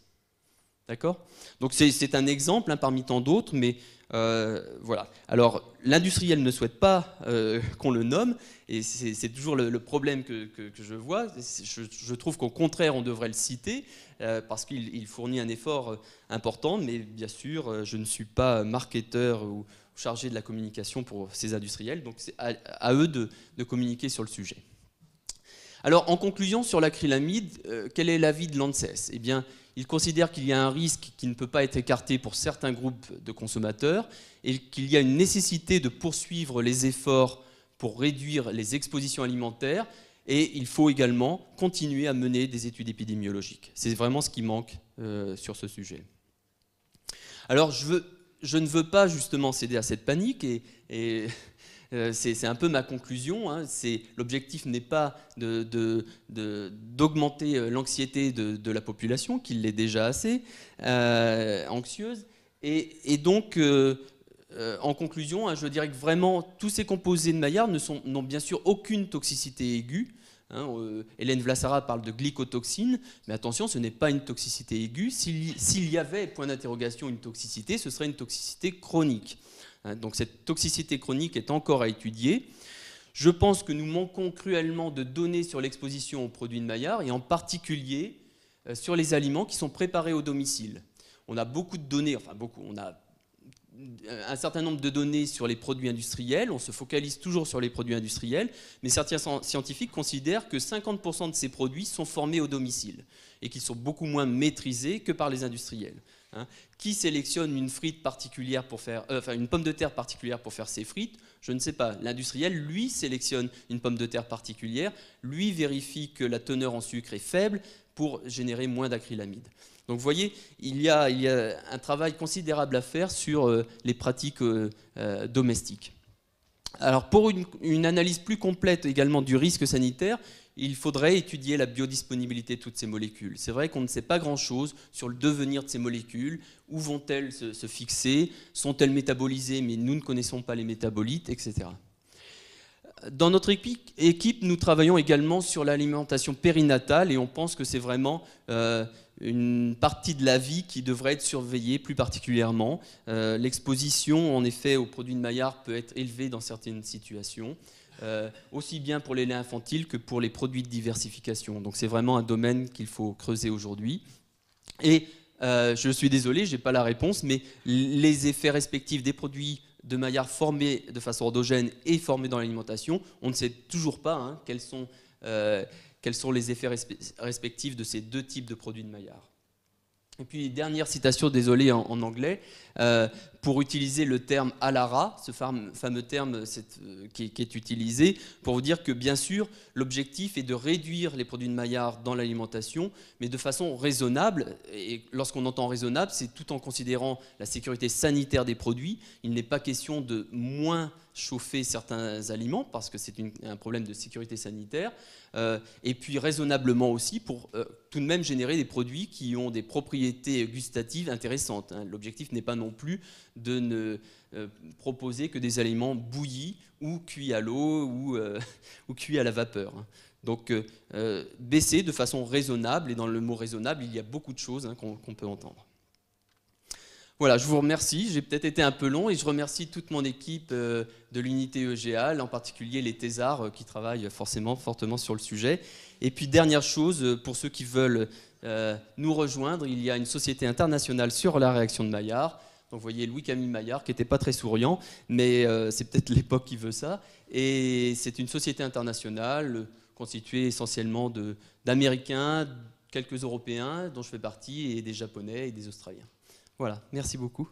D'accord Donc c'est un exemple hein, parmi tant d'autres, mais euh, voilà. Alors l'industriel ne souhaite pas euh, qu'on le nomme, et c'est toujours le, problème que, je vois. Je, trouve qu'au contraire, on devrait le citer, euh, parce qu'il fournit un effort important, mais bien sûr, je ne suis pas marketeur ou chargé de la communication pour ces industriels, donc c'est à, eux de, communiquer sur le sujet. Alors, en conclusion sur l'acrylamide, quel est l'avis de l'ANSES eh bien, il considère qu'il y a un risque qui ne peut pas être écarté pour certains groupes de consommateurs et qu'il y a une nécessité de poursuivre les efforts pour réduire les expositions alimentaires et il faut également continuer à mener des études épidémiologiques. C'est vraiment ce qui manque euh, sur ce sujet. Alors je, ne veux pas justement céder à cette panique et euh, c'est un peu ma conclusion. Hein. L'objectif n'est pas d'augmenter euh, l'anxiété de, la population, qui l'est déjà assez euh, anxieuse. Et, donc, en conclusion, hein, je dirais que vraiment, tous ces composés de Maillard n'ont bien sûr aucune toxicité aiguë. Hein. Hélène Vlassara parle de glycotoxine, mais attention, ce n'est pas une toxicité aiguë. S'il y avait, point d'interrogation, une toxicité, ce serait une toxicité chronique. Hein, donc cette toxicité chronique est encore à étudier. Je pense que nous manquons cruellement de données sur l'exposition aux produits de Maillard, et en particulier euh, sur les aliments qui sont préparés au domicile. On a beaucoup de données, enfin beaucoup, on a un certain nombre de données sur les produits industriels, on se focalise toujours sur les produits industriels, mais certains scientifiques considèrent que 50% de ces produits sont formés au domicile et qu'ils sont beaucoup moins maîtrisés que par les industriels. Hein, qui sélectionne une frite particulière pour faire, euh, enfin une pomme de terre particulière pour faire ses frites Je ne sais pas. L'industriel, lui, sélectionne une pomme de terre particulière, lui vérifie que la teneur en sucre est faible pour générer moins d'acrylamide. Donc vous voyez, il y, a, un travail considérable à faire sur euh, les pratiques euh, domestiques. Alors pour une, analyse plus complète également du risque sanitaire, il faudrait étudier la biodisponibilité de toutes ces molécules. C'est vrai qu'on ne sait pas grand-chose sur le devenir de ces molécules, où vont-elles se, fixer, sont-elles métabolisées, mais nous ne connaissons pas les métabolites, etc. Dans notre équipe, nous travaillons également sur l'alimentation périnatale et on pense que c'est vraiment euh, une partie de la vie qui devrait être surveillée plus particulièrement. Euh, l'exposition, en effet, aux produits de Maillard peut être élevée dans certaines situations. Euh, aussi bien pour les laits infantiles que pour les produits de diversification. Donc c'est vraiment un domaine qu'il faut creuser aujourd'hui. Et euh, je suis désolé, je n'ai pas la réponse, mais les effets respectifs des produits de maillard formés de façon endogène et formés dans l'alimentation, on ne sait toujours pas hein, quels, sont, euh, quels, sont, les effets respectifs de ces deux types de produits de maillard. Et puis, dernière citation, désolé, en, anglais pour utiliser le terme Alara, ce fameux terme euh, qui est utilisé, pour vous dire que bien sûr, l'objectif est de réduire les produits de maillard dans l'alimentation, mais de façon raisonnable. Et lorsqu'on entend raisonnable, c'est tout en considérant la sécurité sanitaire des produits. Il n'est pas question de moins chauffer certains aliments, parce que c'est un problème de sécurité sanitaire, euh, et puis raisonnablement aussi pour euh, tout de même générer des produits qui ont des propriétés gustatives intéressantes. Hein. L'objectif n'est pas non plus de ne euh, proposer que des aliments bouillis ou cuits à l'eau ou, euh, cuits à la vapeur. Hein. Donc euh, baisser de façon raisonnable, et dans le mot raisonnable, il y a beaucoup de choses hein, qu'on peut entendre. Voilà, je vous remercie. J'ai peut-être été un peu long et je remercie toute mon équipe de l'unité EGA en particulier les thésards qui travaillent forcément fortement sur le sujet. Et puis dernière chose, pour ceux qui veulent nous rejoindre, il y a une société internationale sur la réaction de Maillard donc vous voyez Louis-Camille Maillard qui n'était pas très souriant, mais euh, c'est peut-être l'époque qui veut ça. Et c'est une société internationale euh, constituée essentiellement d'Américains, quelques Européens dont je fais partie, et des Japonais et des Australiens. Voilà, merci beaucoup.